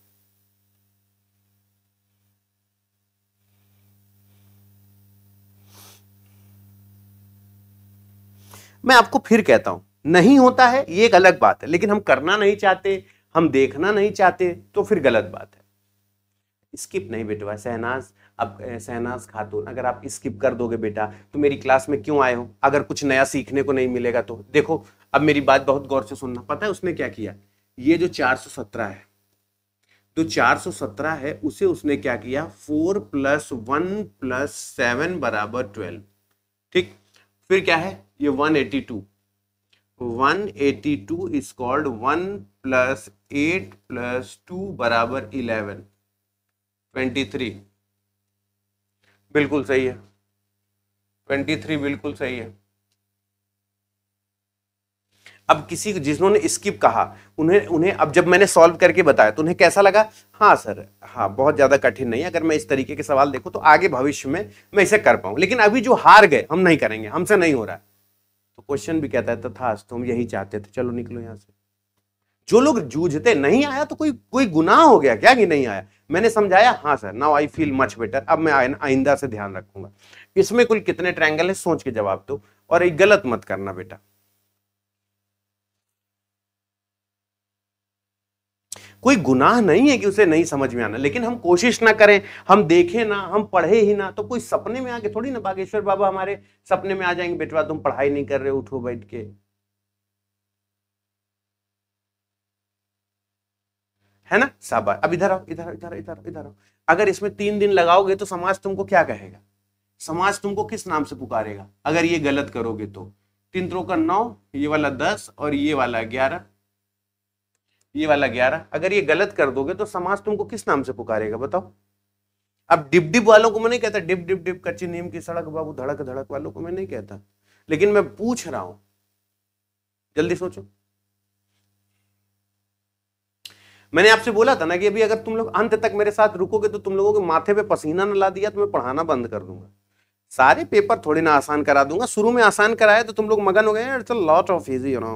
मैं आपको फिर कहता हूं नहीं होता है ये एक अलग बात है लेकिन हम करना नहीं चाहते हम देखना नहीं चाहते तो फिर गलत बात है स्किप नहीं बेटवा शहनाज अब सहनाज खातून अगर आप स्किप कर दोगे बेटा तो मेरी क्लास में क्यों आए हो अगर कुछ नया सीखने को नहीं मिलेगा तो देखो अब मेरी बात बहुत गौर से सुनना पता है उसने क्या किया ये जो 417 है तो 417 है उसे उसने क्या किया four plus one plus seven बराबर ट्वेल्व ठीक फिर क्या है ये 182 182 is called one plus eight plus two बराबर इलेवन ट्वेंटी थ्री बिल्कुल सही है ट्वेंटी थ्री बिल्कुल सही है अब किसी जिन्होंने स्किप कहा उन्हें उन्हें अब जब मैंने सॉल्व करके बताया तो उन्हें कैसा लगा हाँ सर हाँ बहुत ज़्यादा कठिन नहीं अगर मैं इस तरीके के सवाल देखूँ तो आगे भविष्य में मैं इसे कर पाऊँ लेकिन अभी जो हार गए हम नहीं करेंगे हमसे नहीं हो रहा है तो क्वेश्चन भी कहता है तो हम यही चाहते थे चलो निकलो यहाँ से जो लोग जूझते नहीं आया तो कोई कोई गुनाह हो गया क्या कि नहीं आया मैंने समझाया हाँ sir now I feel much better अब मैं आइंदा से ध्यान रखूंगा इसमें कुल कितने ट्रायंगल है सोच के जवाब दो और एक गलत मत करना बेटा कोई गुनाह नहीं है कि उसे नहीं समझ में आना लेकिन हम कोशिश ना करें हम देखें ना हम पढ़े ही ना तो कोई सपने में आके थोड़ी ना बागेश्वर बाबा हमारे सपने में आ जाएंगे बेटवा तुम पढ़ाई नहीं कर रहे उठो बैठ के है ना साबाश अब इधर आओ इधर इधर इधर इधर आओ अगर इसमें तीन दिन लगाओगे तो समाज तुमको क्या कहेगा समाज तुमको किस नाम से पुकारेगा अगर ये गलत करोगे तो तीन त्रो का नौ ये वाला दस और ये वाला ग्यारह ये वाला ग्यारह अगर ये गलत कर दोगे तो समाज तुमको किस नाम से पुकारेगा बताओ अब डिप डिप वालों को मैं नहीं कहता डिप डिप डिप कच्ची नीम की सड़क बाबू धड़क धड़क वालों को मैं नहीं कहता लेकिन मैं पूछ रहा हूं जल्दी सोचो मैंने आपसे बोला था ना कि अभी अगर तुम लोग अंत तक मेरे साथ रुकोगे तो तुम लोगों के माथे पे पसीना न ला दिया तो मैं पढ़ाना बंद कर दूंगा सारे पेपर थोड़े ना आसान करा दूंगा शुरू में आसान कराया तो तुम लोग मगन हो गए it's a lot of easy you know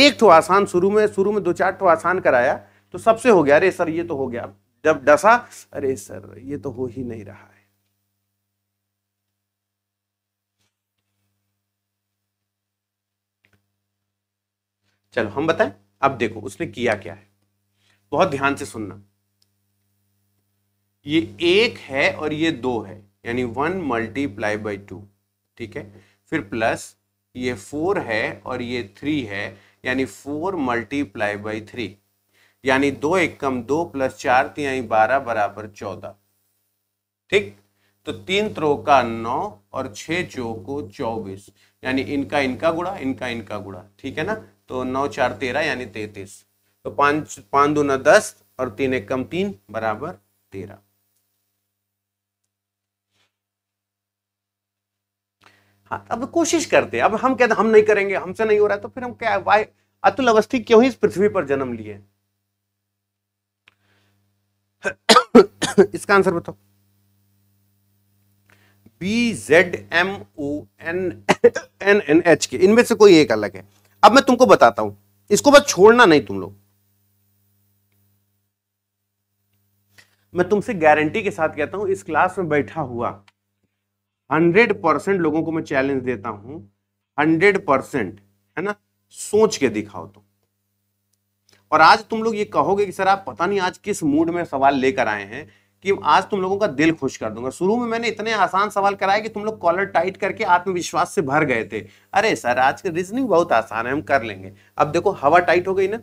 एक ठो आसान शुरू में शुरू में दो चार ठो आसान कराया तो सबसे हो गया अरे सर ये तो हो गया जब डसा अरे सर ये तो हो ही नहीं रहा चलो हम बताएं अब देखो उसने किया क्या है बहुत ध्यान से सुनना ये एक है और ये दो है यानी वन मल्टीप्लाई बाई टू ठीक है फिर प्लस ये फोर है और ये थ्री है यानी फोर मल्टीप्लाई बाई थ्री यानी दो एक कम दो प्लस चार तिहाई बारह बराबर चौदह ठीक तो तीन त्रो का नौ और छह चौ को चौबीस यानी इनका इनका गुड़ा इनका इनका गुड़ा ठीक है ना तो नौ चार तेरह यानी तैतीस तो पांच पांच दो न दस और तीन एक कम तीन बराबर तेरह हाँ अब कोशिश करते अब हम कहते हम नहीं करेंगे हमसे नहीं हो रहा है तो फिर हम क्या वाई अतुल अवस्थी क्यों ही इस पृथ्वी पर जन्म लिए इसका आंसर बताओ B Z M O N N N H K इनमें से कोई एक अलग है अब मैं तुमको बताता हूं इसको बस छोड़ना नहीं तुम लोग मैं तुमसे गारंटी के साथ कहता हूं इस क्लास में बैठा हुआ हंड्रेड परसेंट लोगों को मैं चैलेंज देता हूं हंड्रेड परसेंट है ना सोच के दिखाओ तुम और आज तुम लोग ये कहोगे कि सर आप पता नहीं आज किस मूड में सवाल लेकर आए हैं कि आज तुम लोगों का दिल खुश कर दूंगा शुरू में मैंने इतने आसान सवाल कराए कि तुम लोग कॉलर टाइट करके आत्मविश्वास से भर गए थे अरे सर आज का रीजनिंग बहुत आसान है हम कर लेंगे अब देखो हवा टाइट हो गई ना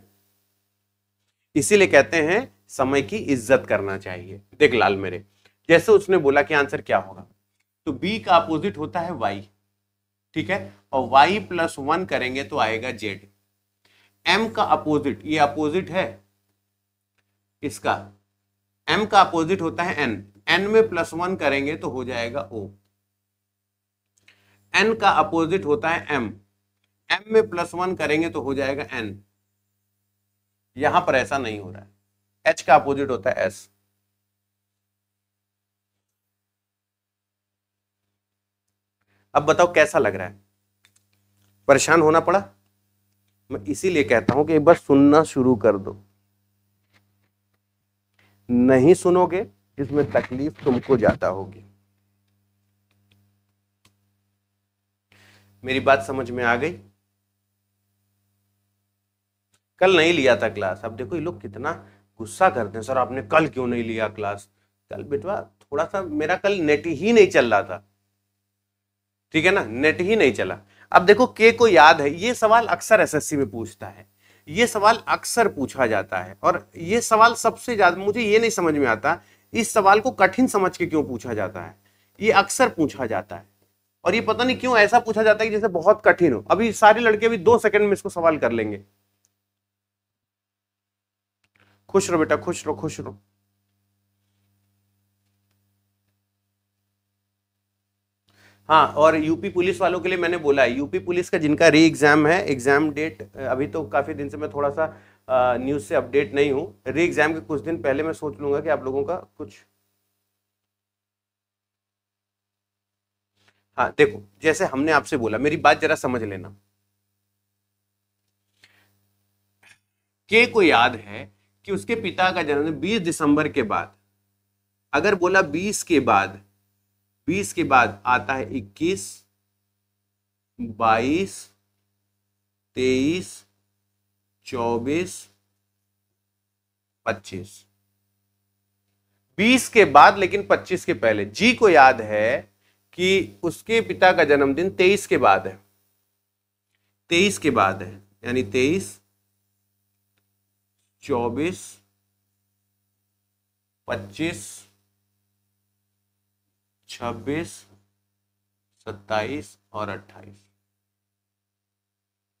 इसीलिए कहते हैं समय की इज्जत करना चाहिए देख लाल मेरे जैसे उसने बोला कि आंसर क्या होगा तो बी का अपोजिट होता है वाई ठीक है और वाई प्लस वन करेंगे तो आएगा जेड एम का अपोजिट ये अपोजिट है इसका एम का अपोजिट होता है एन एन में प्लस वन करेंगे तो हो जाएगा ओ एन का अपोजिट होता है एम एम में प्लस वन करेंगे तो हो जाएगा एन यहां पर ऐसा नहीं हो रहा है एच का अपोजिट होता है एस अब बताओ कैसा लग रहा है परेशान होना पड़ा मैं इसीलिए कहता हूं कि एक बार सुनना शुरू कर दो नहीं सुनोगे इसमें तकलीफ तुमको ज्यादा होगी मेरी बात समझ में आ गई कल नहीं लिया था क्लास अब देखो ये लोग कितना गुस्सा करते हैं सर आपने कल क्यों नहीं लिया क्लास कल बेटवा थोड़ा सा मेरा कल नेट ही नहीं चल रहा था ठीक है ना नेट ही नहीं चला अब देखो के को याद है ये सवाल अक्सर एसएससी में पूछता है ये सवाल अक्सर पूछा जाता है और ये सवाल सबसे ज्यादा मुझे ये नहीं समझ में आता इस सवाल को कठिन समझ के क्यों पूछा जाता है ये अक्सर पूछा जाता है और ये पता नहीं क्यों ऐसा पूछा जाता है कि जैसे बहुत कठिन हो अभी सारे लड़के अभी दो सेकंड में इसको सवाल कर लेंगे खुश रहो बेटा खुश रहो खुश रहो हाँ और यूपी पुलिस वालों के लिए मैंने बोला है यूपी पुलिस का जिनका री एग्ज़ाम है एग्ज़ाम डेट अभी तो काफ़ी दिन से मैं थोड़ा सा न्यूज़ से अपडेट नहीं हूँ री एग्ज़ाम के कुछ दिन पहले मैं सोच लूंगा कि आप लोगों का कुछ हाँ देखो जैसे हमने आपसे बोला मेरी बात जरा समझ लेना के को याद है कि उसके पिता का जन्म 20 दिसंबर के बाद अगर बोला 20 के बाद बीस के बाद आता है इक्कीस बाईस तेईस चौबीस पच्चीस बीस के बाद लेकिन पच्चीस के पहले जी को याद है कि उसके पिता का जन्मदिन तेईस के बाद है तेईस के बाद है यानी तेईस चौबीस पच्चीस छब्बीस सत्ताईस और अट्ठाईस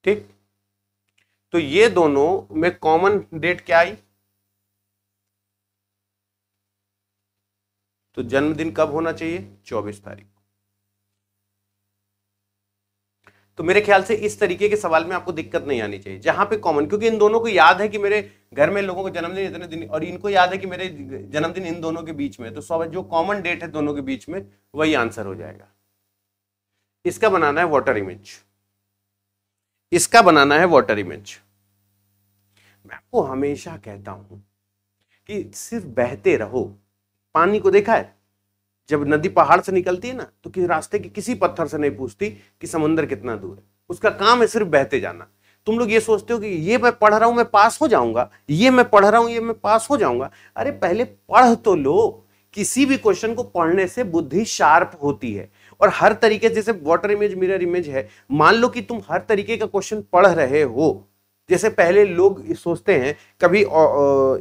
ठीक तो ये दोनों में कॉमन डेट क्या आई तो जन्मदिन कब होना चाहिए चौबीस तारीख तो मेरे ख्याल से इस तरीके के सवाल में आपको दिक्कत नहीं आनी चाहिए जहां पे कॉमन क्योंकि इन दोनों को याद है कि मेरे घर में लोगों को जन्मदिन इतने दिन और इनको याद है कि मेरे जन्मदिन इन दोनों के बीच में तो सब जो कॉमन डेट है दोनों के बीच में वही आंसर हो जाएगा इसका बनाना है वॉटर इमेज इसका बनाना है वॉटर इमेज मैं आपको हमेशा कहता हूं कि सिर्फ बहते रहो पानी को देखा है जब नदी पहाड़ से निकलती है ना तो किसी रास्ते के किसी पत्थर से नहीं पूछती कि समंदर कितना दूर है उसका काम है सिर्फ बहते जाना तुम लोग ये सोचते हो कि ये मैं पढ़ रहा हूं मैं पास हो जाऊंगा ये मैं पढ़ रहा हूँ ये मैं पास हो जाऊंगा अरे पहले पढ़ तो लो किसी भी क्वेश्चन को पढ़ने से बुद्धि शार्प होती है और हर तरीके जैसे वाटर इमेज मिरर इमेज है मान लो कि तुम हर तरीके का क्वेश्चन पढ़ रहे हो जैसे पहले लोग सोचते हैं कभी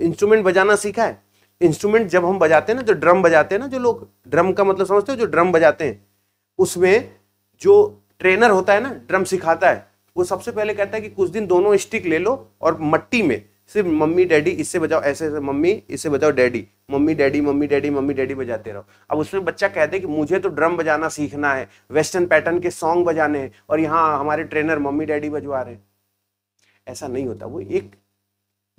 इंस्ट्रूमेंट बजाना सीखा है इंस्ट्रूमेंट जब हम बजाते हैं ना जो ड्रम बजाते हैं ना जो लोग ड्रम का मतलब समझते हैं जो ड्रम बजाते हैं उसमें जो ट्रेनर होता है ना ड्रम सिखाता है वो सबसे पहले कहता है कि कुछ दिन दोनों स्टिक ले लो और मट्टी में सिर्फ मम्मी डैडी इससे बजाओ ऐसे ऐसे मम्मी इससे बजाओ daddy mummy daddy mummy daddy mummy daddy बजाते रहो अब उसमें बच्चा कहते हैं कि मुझे तो ड्रम बजाना सीखना है वेस्टर्न पैटर्न के सॉन्ग बजाने हैं और यहाँ हमारे ट्रेनर मम्मी डैडी बजवा रहे हैं ऐसा नहीं होता वो एक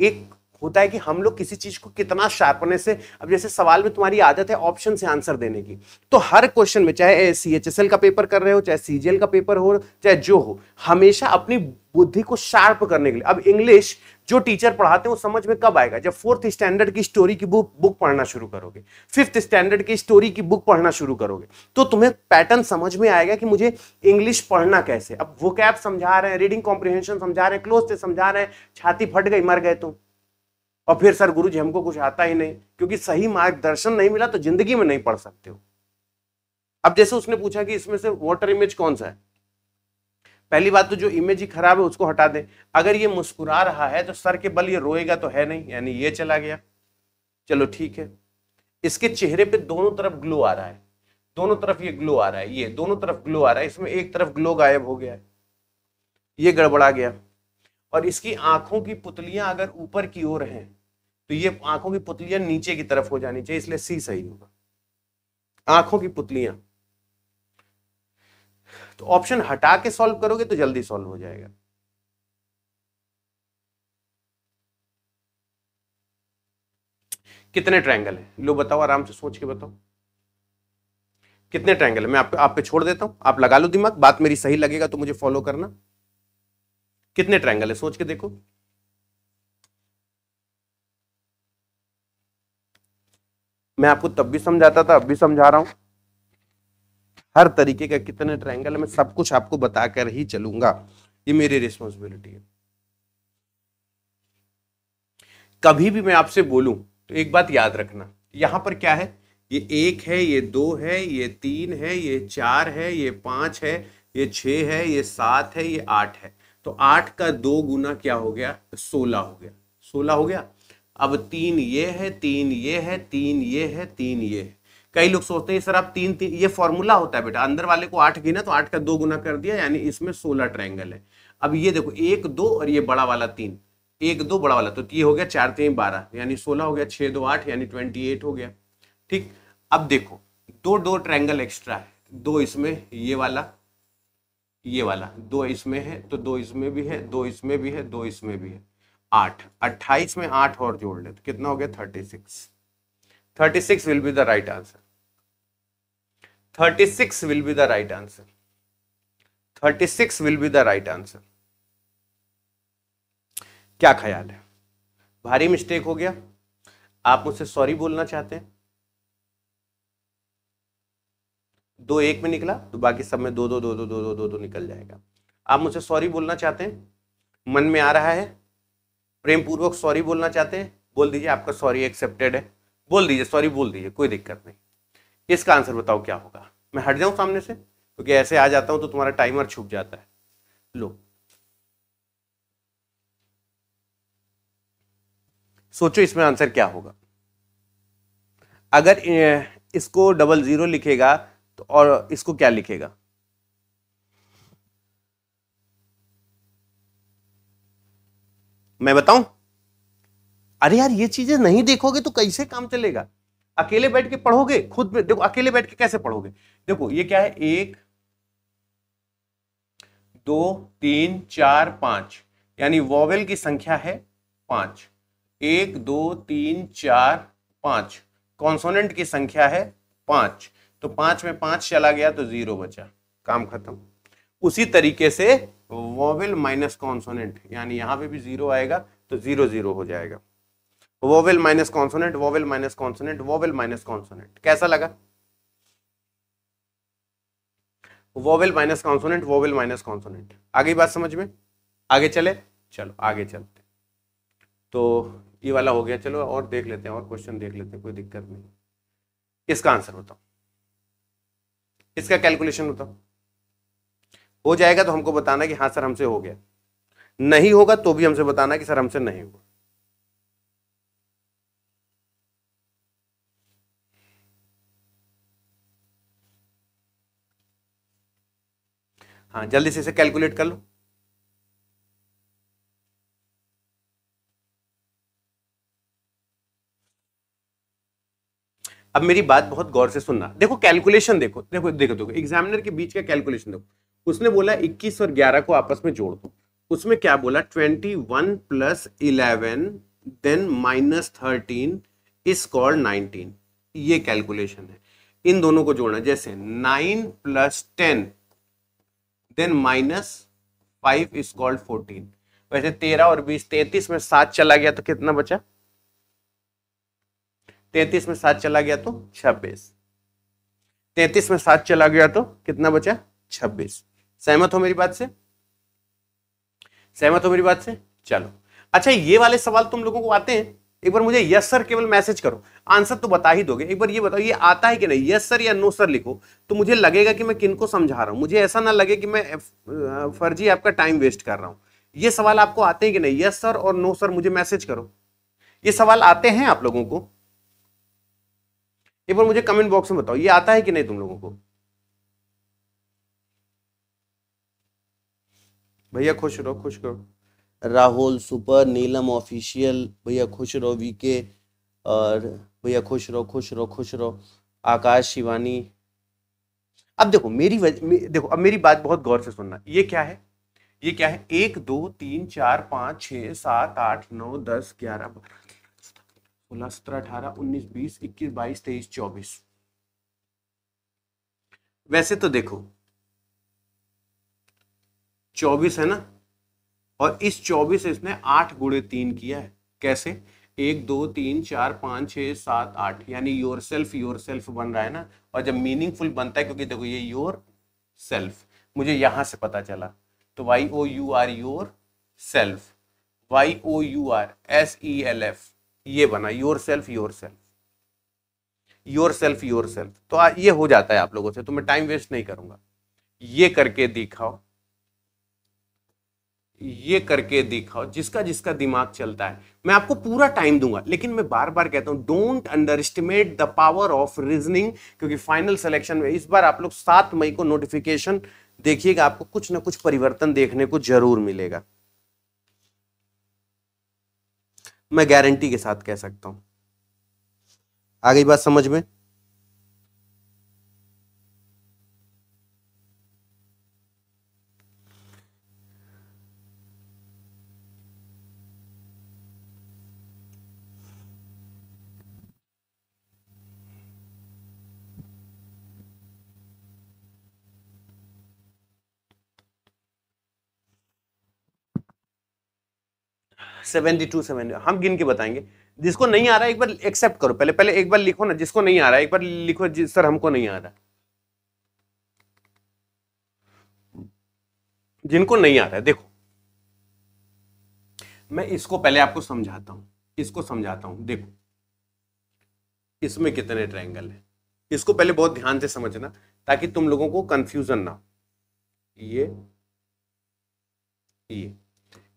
एक होता है कि हम लोग किसी चीज को कितना शार्पनेस से अब जैसे सवाल में तुम्हारी आदत है ऑप्शन से आंसर देने की तो हर क्वेश्चन में चाहे सी एच एस एल का पेपर कर रहे हो चाहे सीजीएल का पेपर हो चाहे जो हो हमेशा अपनी बुद्धि को शार्प करने के लिए अब इंग्लिश जो टीचर पढ़ाते हैं वो समझ में कब आएगा जब फोर्थ स्टैंडर्ड की स्टोरी की बुक बुक पढ़ना शुरू करोगे फिफ्थ स्टैंडर्ड की स्टोरी की बुक पढ़ना शुरू करोगे तो तुम्हें पैटर्न समझ में आएगा कि मुझे इंग्लिश पढ़ना कैसे अब वो कैप समझा रहे हैं रीडिंग कॉम्प्रिहेंशन समझा रहे हैं क्लोज से समझा रहे हैं छाती फट गई मर गए तुम और फिर सर गुरु जी हमको कुछ आता ही नहीं क्योंकि सही मार्गदर्शन नहीं मिला तो जिंदगी में नहीं पढ़ सकते हो अब जैसे उसने पूछा कि इसमें से वॉटर इमेज कौन सा है पहली बात तो जो इमेज ही खराब है उसको हटा दे अगर ये मुस्कुरा रहा है तो सर के बल ये रोएगा तो है नहीं यानी ये चला गया चलो ठीक है इसके चेहरे पे दोनों तरफ ग्लो आ रहा है दोनों तरफ ये ग्लो आ रहा है ये दोनों तरफ ग्लो आ रहा है इसमें एक तरफ ग्लो गायब हो गया है ये गड़बड़ा गया और इसकी आंखों की पुतलियां अगर ऊपर की ओर हैं तो ये आंखों की पुतलियां नीचे की तरफ हो जानी चाहिए इसलिए सी सही होगा आंखों की पुतलियां तो ऑप्शन हटा के सॉल्व करोगे तो जल्दी सॉल्व हो जाएगा कितने ट्रायंगल है लो बताओ आराम से सोच के बताओ कितने ट्रायंगल है मैं आप, आप पे छोड़ देता हूं आप लगा लो दिमाग बात मेरी सही लगेगा तो मुझे फॉलो करना कितने ट्रायंगल है सोच के देखो मैं आपको तब भी समझाता था अब भी समझा रहा हूं हर तरीके का कितने ट्रायंगल मैं सब कुछ आपको बताकर ही चलूंगा ये मेरी रिस्पॉन्सिबिलिटी है कभी भी मैं आपसे बोलू तो एक बात याद रखना यहां पर क्या है ये एक है ये दो है ये तीन है ये चार है ये पांच है ये छ है ये सात है ये आठ है तो आठ का दो गुना क्या हो गया सोलह हो गया सोलह हो गया अब तीन ये है तीन ये है तीन ये है तीन ये है कई लोग सोचते हैं सर आप तीन तीन ये फॉर्मूला होता है बेटा अंदर वाले को आठ गिना तो आठ का दो गुना कर दिया यानी इसमें सोलह ट्रायंगल है अब ये देखो एक दो और ये बड़ा वाला तीन एक दो बड़ा वाला तो ये हो गया चार तीन तो बारह यानी सोलह हो गया छह दो आठ यानी ट्वेंटी एट हो गया ठीक अब देखो दो दो ट्रायंगल एक्स्ट्रा है दो इसमें ये वाला ये वाला दो इसमें है तो दो इसमें भी है दो इसमें भी है दो इसमें भी है आठ अट्ठाईस में आठ और जोड़ ले तो कितना हो गया thirty six thirty six will be the right answer thirty six will be the right answer thirty six will be the right answer क्या ख्याल है भारी मिस्टेक हो गया आप मुझसे सॉरी बोलना चाहते हैं दो एक में निकला तो बाकी सब में दो दो दो दो दो दो दो, निकल जाएगा आप मुझसे सॉरी बोलना चाहते हैं मन में आ रहा है प्रेम पूर्वक सॉरी बोलना चाहते हैं बोल दीजिए आपका सॉरी एक्सेप्टेड है बोल दीजिए सॉरी बोल दीजिए कोई दिक्कत नहीं इसका आंसर बताओ क्या होगा मैं हट जाऊं सामने से क्योंकि ऐसे आ जाता हूं तो तुम्हारा टाइमर छुप जाता है लो सोचो इसमें आंसर क्या होगा अगर इसको डबल जीरो लिखेगा तो और इसको क्या लिखेगा मैं बताऊं अरे यार ये चीजें नहीं देखोगे तो कैसे काम चलेगा अकेले बैठ के पढ़ोगे खुद में देखो अकेले बैठ के कैसे पढ़ोगे देखो ये क्या है एक दो तीन चार पांच यानी वॉवेल की संख्या है पांच एक दो तीन चार पांच कॉन्सोनेंट की संख्या है पांच तो पांच में पांच चला गया तो जीरो बचा काम खत्म उसी तरीके से वॉवेल माइनस कॉन्सोनेंट यानी यहाँ पे भी जीरो आएगा तो जीरो जीरो हो जाएगा vowel minus consonant vowel minus consonant vowel minus consonant कैसा लगा vowel minus consonant vowel minus consonant आगे बात समझ में आगे चले चलो आगे चलते तो ये वाला हो गया चलो और देख लेते हैं और क्वेश्चन देख लेते हैं कोई दिक्कत नहीं इसका आंसर बताओ इसका कैलकुलेशन बताओ हो जाएगा तो हमको बताना कि हाँ सर हमसे हो गया नहीं होगा तो भी हमसे बताना कि सर हमसे नहीं हुआ हाँ जल्दी से इसे कैलकुलेट कर लो अब मेरी बात बहुत गौर से सुनना देखो कैलकुलेशन देखो देखो देखो देखो एग्जामिनर के बीच का कैलकुलेशन देखो उसने बोला 21 और 11 को आपस में जोड़ दो उसमें क्या बोला 21 plus eleven then minus thirteen is called nineteen ये कैलकुलेशन है इन दोनों को जोड़ना जैसे 9 plus ten then minus five is called fourteen वैसे 13 और 20 33 में सात चला गया तो कितना बचा 33 में सात चला गया तो 26 33 में सात चला गया तो कितना बचा छब्बीस सहमत हो मेरी बात से सहमत हो मेरी बात से चलो अच्छा ये वाले सवाल तुम लोगों को आते हैं एक बार मुझे यस सर केवल मैसेज करो आंसर तो बता ही दोगे एक बार ये बताओ ये आता है कि नहीं यस सर या नो सर लिखो तो मुझे लगेगा कि मैं किनको समझा रहा हूं मुझे ऐसा ना लगे कि मैं फर्जी आपका टाइम वेस्ट कर रहा हूं ये सवाल आपको आते हैं कि नहीं यस सर और नो सर मुझे मैसेज करो ये सवाल आते हैं आप लोगों को एक बार मुझे कमेंट बॉक्स में बताओ ये आता है कि नहीं तुम लोगों को भैया खुश रहो खुश रहो राहुल सुपर नीलम ऑफिशियल भैया खुश रहो वीके और भैया खुश रहो खुश रहो खुश रहो आकाश शिवानी अब देखो मेरी वज, मे, देखो अब मेरी बात बहुत गौर से सुनना ये क्या है ये क्या है एक दो तीन चार पाँच छः सात आठ नौ दस ग्यारह बारह सोलह सत्रह अठारह उन्नीस बीस इक्कीस बाईस तेईस चौबीस वैसे तो देखो चौबीस है ना और इस चौबीस इसने आठ गुड़े तीन किया है कैसे एक दो तीन चार पाँच छः सात आठ यानी योर सेल्फ योर सेल्फ बन रहा है ना और जब मीनिंगफुल बनता है क्योंकि देखो ये योर सेल्फ मुझे यहाँ से पता चला तो Y O U R yourself Y O U R S E L F ये बना yourself yourself yourself yourself तो ये हो जाता है आप लोगों से तो मैं टाइम वेस्ट नहीं करूंगा ये करके दिखाओ ये करके दिखाओ जिसका जिसका दिमाग चलता है मैं आपको पूरा टाइम दूंगा लेकिन मैं बार बार कहता हूं don't underestimate the power of reasoning क्योंकि फाइनल सिलेक्शन में इस बार आप लोग सात मई को नोटिफिकेशन देखिएगा आपको कुछ ना कुछ परिवर्तन देखने को जरूर मिलेगा मैं गारंटी के साथ कह सकता हूं आ गई बात समझ में सेवेंटी टू सेवेंटी हम गिन के बताएंगे जिसको नहीं आ रहा एक बार एक्सेप्ट करो पहले पहले एक बार लिखो ना जिसको नहीं आ रहा एक बार लिखो सर हमको नहीं आ रहा जिनको नहीं आ रहा है देखो मैं इसको पहले आपको समझाता हूं इसको समझाता हूं देखो इसमें कितने ट्रायंगल है इसको पहले बहुत ध्यान से समझना ताकि तुम लोगों को कंफ्यूजन ना हो ये ये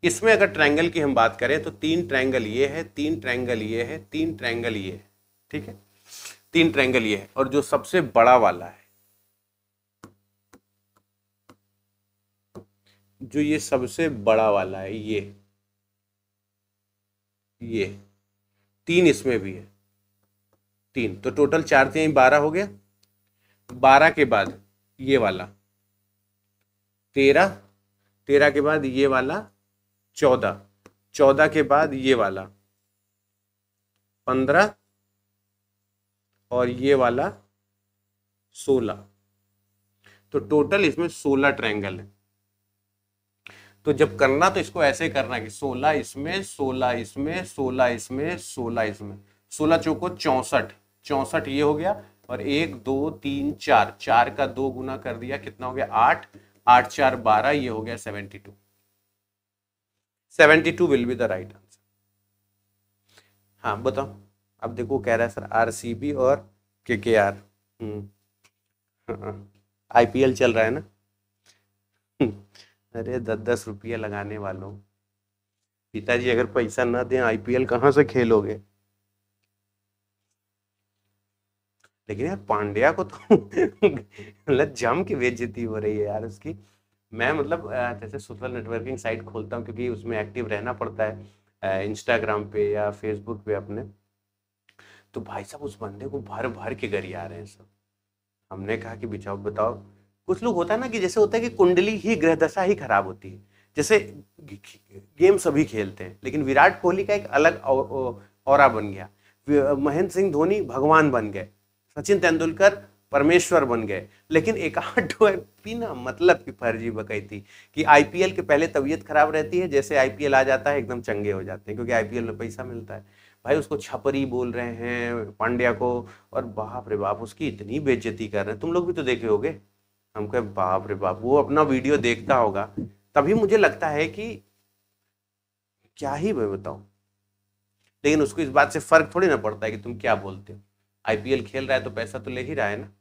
इसमें अगर ट्रायंगल की हम बात करें तो तीन ट्रायंगल ये है तीन ट्रायंगल ये है तीन ट्रायंगल ये है ठीक है तीन ट्रायंगल ये है और जो सबसे बड़ा वाला है जो ये सबसे बड़ा वाला है ये ये तीन इसमें भी है तीन तो टोटल चार तीन बारह हो गया बारह के बाद ये वाला तेरह तेरह के बाद ये वाला चौदह चौदह के बाद ये वाला पंद्रह और ये वाला सोलह तो टोटल इसमें सोलह ट्रायंगल है तो जब करना तो इसको ऐसे करना है कि सोलह इसमें सोलह इसमें सोलह इसमें सोलह इसमें सोलह चौको चौसठ चौसठ ये हो गया और एक दो तीन चार चार का दो गुना कर दिया कितना हो गया आठ आठ चार बारह ये हो गया seventy two seventy two will be the right answer हाँ बताओ अब देखो कह रहा है सर आरसीबी और के के आर आई पी एल चल रहा है ना अरे दस दस रुपये लगाने वालों पिताजी अगर पैसा ना दें आईपीएल कहाँ से खेलोगे लेकिन यार पांड्या को तो मतलब जम की बेजती हो रही है यार उसकी मैं मतलब जैसे सोशल नेटवर्किंग साइट खोलता हूँ क्योंकि उसमें एक्टिव रहना पड़ता है इंस्टाग्राम पे या फेसबुक पे अपने तो भाई साहब उस बंदे को भर भर के गरी आ रहे हैं सब हमने कहा कि बिचाओ बताओ कुछ लोग होता है ना कि जैसे होता है कि कुंडली ही ग्रह दशा ही खराब होती है जैसे गेम सभी खेलते हैं लेकिन विराट कोहली का एक अलग और, और बन गया महेंद्र सिंह धोनी भगवान बन गए सचिन तेंदुलकर परमेश्वर बन गए लेकिन एक आठ दो बिना मतलब की फर्जी थी कि आईपीएल के पहले तबीयत खराब रहती है जैसे आईपीएल आ जाता है एकदम चंगे हो जाते हैं क्योंकि आईपीएल में पैसा मिलता है भाई उसको छपरी बोल रहे हैं पांड्या को और बाप रे बाप उसकी इतनी बेजती कर रहे हैं तुम लोग भी तो देखे गए हम कहे बाप रे बाप वो अपना वीडियो देखता होगा तभी मुझे लगता है कि क्या ही मैं बताऊं लेकिन उसको इस बात से फर्क थोड़ी ना पड़ता है कि तुम क्या बोलते हो आईपीएल खेल रहा है तो पैसा तो ले ही रहा है ना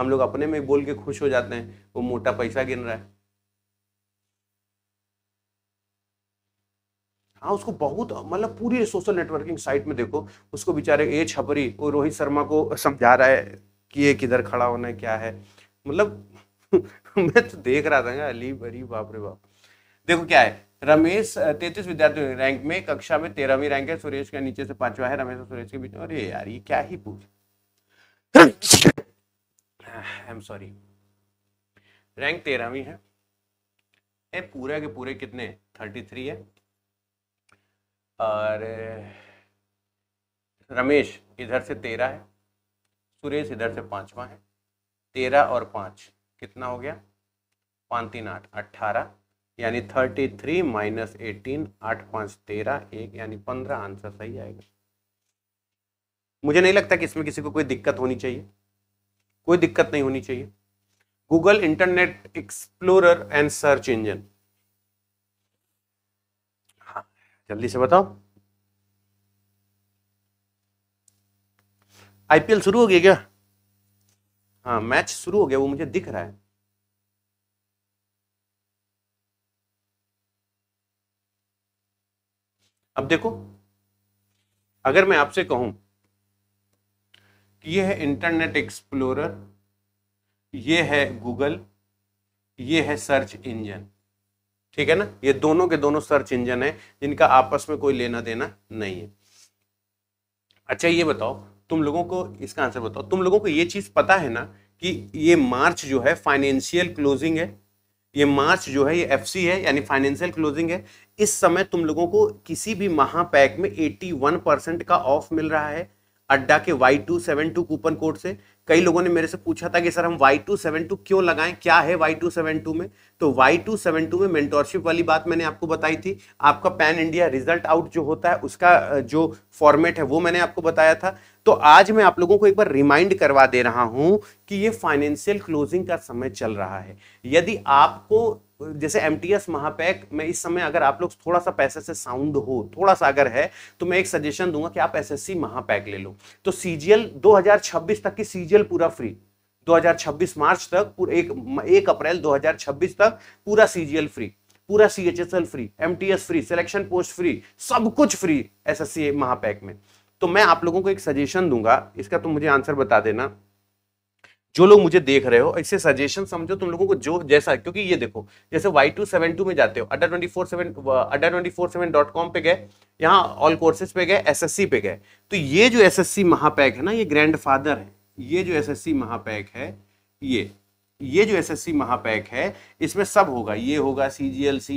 हम लोग अपने में बोल के खुश हो जाते हैं वो मोटा पैसा गिन रहा है हाँ उसको बहुत मतलब पूरी सोशल नेटवर्किंग साइट में देखो उसको बेचारे ए छपरी वो रोहित शर्मा को समझा रहा है कि ये किधर खड़ा होना है क्या है मतलब मैं तो देख रहा था अली बरी बाप रे बाप देखो क्या है रमेश तैतीस विद्यार्थी रैंक में कक्षा में तेरहवीं रैंक है सुरेश के नीचे से पांचवा है रमेश और सुरेश के बीच अरे यार ये क्या ही पूछ आई एम सॉरी रैंक तेरहवीं है ए पूरे के पूरे कितने थर्टी थ्री है और रमेश इधर से तेरह है सुरेश इधर से पांचवा है तेरह और पाँच कितना हो गया पाँच तीन आठ अट्ठारह यानी थर्टी थ्री माइनस एटीन आठ पाँच तेरह एक यानी पंद्रह आंसर सही आएगा मुझे नहीं लगता कि इसमें किसी को कोई दिक्कत होनी चाहिए कोई दिक्कत नहीं होनी चाहिए Google Internet Explorer and search engine जल्दी से बताओ आईपीएल शुरू हो गया क्या हाँ मैच शुरू हो गया वो मुझे दिख रहा है अब देखो अगर मैं आपसे कहूं ये है इंटरनेट एक्सप्लोरर ये है गूगल ये है सर्च इंजन ठीक है ना ये दोनों के दोनों सर्च इंजन है जिनका आपस में कोई लेना देना नहीं है अच्छा ये बताओ तुम लोगों को इसका आंसर बताओ तुम लोगों को ये चीज पता है ना कि ये मार्च जो है फाइनेंशियल क्लोजिंग है ये मार्च जो है ये एफसी है यानी फाइनेंशियल क्लोजिंग है इस समय तुम लोगों को किसी भी महापैक में 81 परसेंट का ऑफ मिल रहा है अड्डा के Y two seven two coupon code से कई लोगों ने मेरे से पूछा था कि सर हम वाई टू सेवन टू क्यों लगाएं क्या है वाई टू सेवन टू में तो वाई टू सेवन टू में मेंटोरशिप वाली बात मैंने आपको बताई थी आपका पैन इंडिया रिजल्ट आउट जो होता है उसका जो फॉर्मेट है वो मैंने आपको बताया था तो आज मैं आप लोगों को एक बार रिमाइंड करवा दे रहा हूं कि ये फाइनेंशियल क्लोजिंग का समय चल रहा है यदि आपको जैसे एम टी एस महापैक में इस समय अगर आप लोग थोड़ा सा पैसे से साउंड हो थोड़ा सा अगर है तो मैं एक सजेशन दूंगा कि आप एस एस सी महापैक ले लो तो सी जी तक की सी पूरा फ्री 2026 मार्च तक पूरा एक एक अप्रैल 2026 तक पूरा सीजीएल फ्री पूरा C H S L free M T S free selection post free सब कुछ फ्री एस एस सी महापैक में तो मैं आप लोगों को एक सजेशन दूंगा इसका तुम तो मुझे आंसर बता देना जो लोग मुझे देख रहे हो इससे सजेशन समझो तुम लोगों को जो जैसा क्योंकि ये देखो जैसे वाई टू सेवन टू में जाते हो Adda twenty four seven Adda twenty four seven dot com पे गए यहाँ ऑल कोर्सेज पे गए एसएससी पे गए तो ये जो एसएससी महापैक है ना ये ग्रैंड फादर है ये जो सी महापैक है ये ये जो सी महापैक है इसमें सब होगा ये होगा C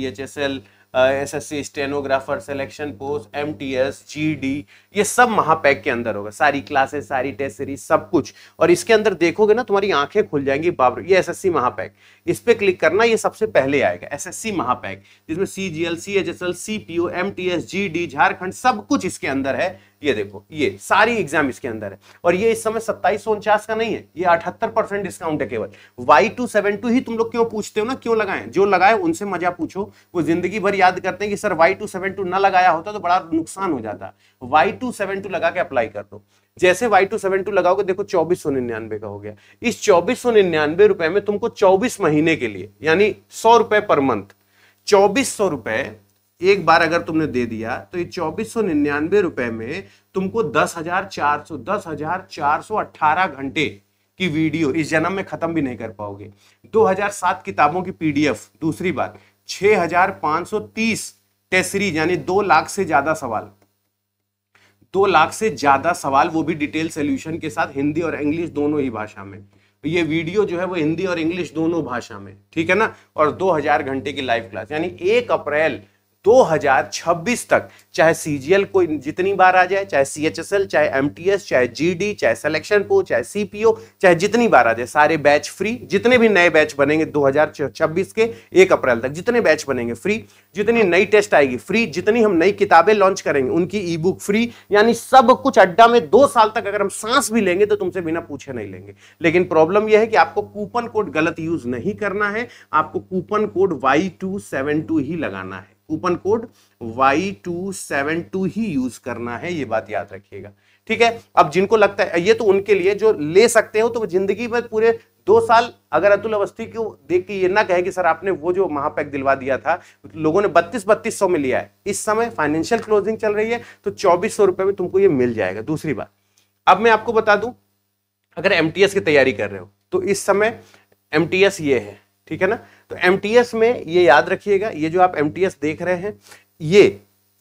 S L S S C stenographer selection post M T S G D ये सब महापैक के अंदर होगा सारी क्लासेस सारी टेस्ट सीरीज सब कुछ और इसके अंदर देखोगे ना तुम्हारी आंखें खुल जाएंगी बाबर ये एस एस सी महापैक इस पर क्लिक करना ये सबसे पहले आएगा एस एस सी महापैक जिसमें C G L C H S L C P O M T S G D Jharkhand सब कुछ इसके अंदर है ये देखो ये सारी एग्जाम इसके अंदर है और ये इस समय सत्ताईस उनचास का नहीं है ये अठहत्तर परसेंट डिस्काउंट है केवल वाई टू सेवन टू ही तुम लोग क्यों पूछते हो ना क्यों लगाएं जो लगाए उनसे मजा पूछो वो जिंदगी भर याद करते हैं कि sir Y two seven two ना लगाया होता तो बड़ा नुकसान हो जाता वाई टू सेवन टू लगा के अप्लाई कर दो जैसे वाई टू सेवन टू लगाओगे देखो चौबीस सौ निन्यानवे का हो गया इस चौबीस सौ निन्यानवे रुपए में तुमको चौबीस महीने के लिए यानी सौ रुपए पर मंथ चौबीस सौ रुपए एक बार अगर तुमने दे दिया तो ये चौबीस सौ निन्यानवे रुपए में तुमको दस हजार चार सौ दस हजार चार सौ अट्ठारह घंटे की वीडियो इस जन्म में खत्म भी नहीं कर पाओगे सात किताबों की पीडीएफ दूसरी बात तीस टेसरीज यानी दो लाख से ज्यादा सवाल दो लाख से ज्यादा सवाल वो भी डिटेल सोल्यूशन के साथ हिंदी और इंग्लिश दोनों ही भाषा में तो ये वीडियो जो है वो हिंदी और इंग्लिश दोनों भाषा में ठीक है ना और 2000 घंटे की लाइव क्लास यानी एक अप्रैल 2026 तक चाहे सीजीएल को जितनी बार आ जाए चाहे सीएचएसएल चाहे एमटीएस चाहे जीडी चाहे सिलेक्शन पो चाहे सीपीओ चाहे जितनी बार आ जाए सारे बैच फ्री जितने भी नए बैच बनेंगे 2026 के 1 अप्रैल तक जितने बैच बनेंगे फ्री जितनी नई टेस्ट आएगी फ्री जितनी हम नई किताबें लॉन्च करेंगे उनकी ई बुक फ्री यानी सब कुछ अड्डा में दो साल तक अगर हम सांस भी लेंगे तो तुमसे बिना पूछे नहीं लेंगे लेकिन प्रॉब्लम यह है कि आपको कूपन कोड गलत यूज नहीं करना है आपको coupon code Y two seven two ही लगाना है coupon code Y two seven two ही यूज करना है ये बात याद रखिएगा ठीक है अब जिनको लगता है ये तो उनके लिए जो ले सकते हो तो जिंदगी भर पूरे दो साल अगर अतुल अवस्थी को देख के ये ना कहे कि सर आपने वो जो महापैक दिलवा दिया था लोगों ने बत्तीस बत्तीस सौ में लिया है इस समय फाइनेंशियल क्लोजिंग चल रही है तो चौबीस सौ रुपए में तुमको ये मिल जाएगा दूसरी बात अब मैं आपको बता दूं अगर एमटीएस की तैयारी कर रहे हो तो इस समय एमटीएस ये है ठीक है ना तो एम में ये याद रखिएगा ये जो आप एम देख रहे हैं ये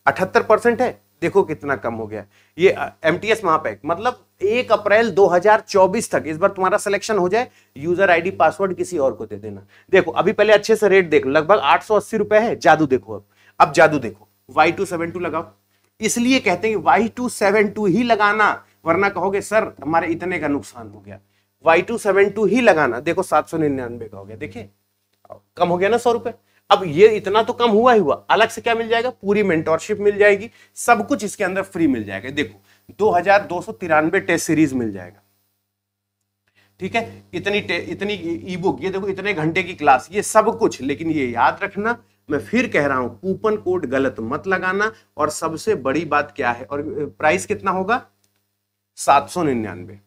अठहत्तर परसेंट है देखो कितना कम हो गया ये एम टी एस महापैक मतलब एक अप्रैल 2024 तक इस बार तुम्हारा सिलेक्शन हो जाए यूजर आईडी पासवर्ड किसी और को दे देना देखो अभी पहले अच्छे से रेट देखो लगभग आठ सौ अस्सी रुपए है जादू देखो अब अब जादू देखो वाई टू सेवन टू लगाओ इसलिए कहते हैं वाई टू सेवन टू ही लगाना वरना कहोगे सर हमारे इतने का नुकसान हो गया वाई टू सेवन टू ही लगाना देखो सात सौ निन्यानवे का हो गया देखिए कम हो गया ना सौ रुपए अब ये इतना तो कम हुआ ही हुआ अलग से क्या मिल जाएगा पूरी मेंटोरशिप मिल जाएगी सब कुछ इसके अंदर फ्री मिल जाएगा देखो दो हजार दो सौ तिरानवे टेस्ट सीरीज मिल जाएगा ठीक है इतनी इतनी ई e, बुक ये देखो इतने घंटे की क्लास ये सब कुछ लेकिन ये याद रखना मैं फिर कह रहा हूं कूपन कोड गलत मत लगाना और सबसे बड़ी बात क्या है और प्राइस कितना होगा सात सौ निन्यानवे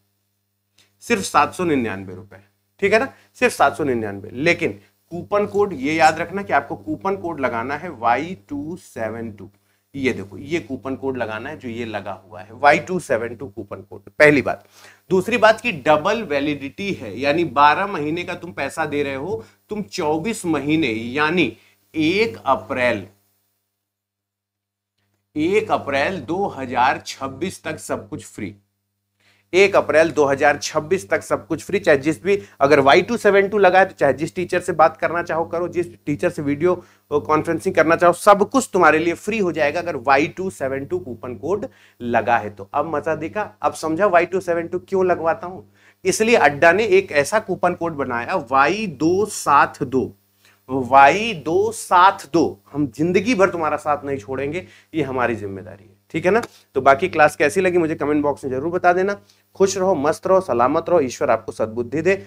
सिर्फ सात सौ निन्यानवे रुपए ठीक है ना सिर्फ सात सौ निन्यानवे लेकिन कूपन कोड ये याद रखना कि आपको कूपन कोड लगाना है वाई टू सेवन टू ये देखो ये कूपन कोड लगाना है जो ये लगा हुआ है Y two seven two coupon code पहली बात दूसरी बात की डबल वैलिडिटी है यानी बारह महीने का तुम पैसा दे रहे हो तुम चौबीस महीने यानी एक अप्रैल एक अप्रैल 2026 तक सब कुछ फ्री एक अप्रैल 2026 तक सब कुछ फ्री चाहे जिस भी अगर वाई टू सेवन टू लगाए तो चाहे जिस टीचर से बात करना चाहो करो जिस टीचर से वीडियो कॉन्फ्रेंसिंग करना चाहो सब कुछ तुम्हारे लिए फ्री हो जाएगा अगर Y two seven two coupon code लगा है तो अब मजा देखा अब समझा वाई टू सेवन टू क्यों लगवाता हूं इसलिए अड्डा ने एक ऐसा कूपन कोड बनाया वाई दो सात दो वाई दो सात दो हम जिंदगी भर तुम्हारा साथ नहीं छोड़ेंगे ये हमारी जिम्मेदारी है ठीक है ना तो बाकी क्लास कैसी लगी मुझे कमेंट बॉक्स में जरूर बता देना खुश रहो मस्त रहो सलामत रहो ईश्वर आपको सद्बुद्धि दे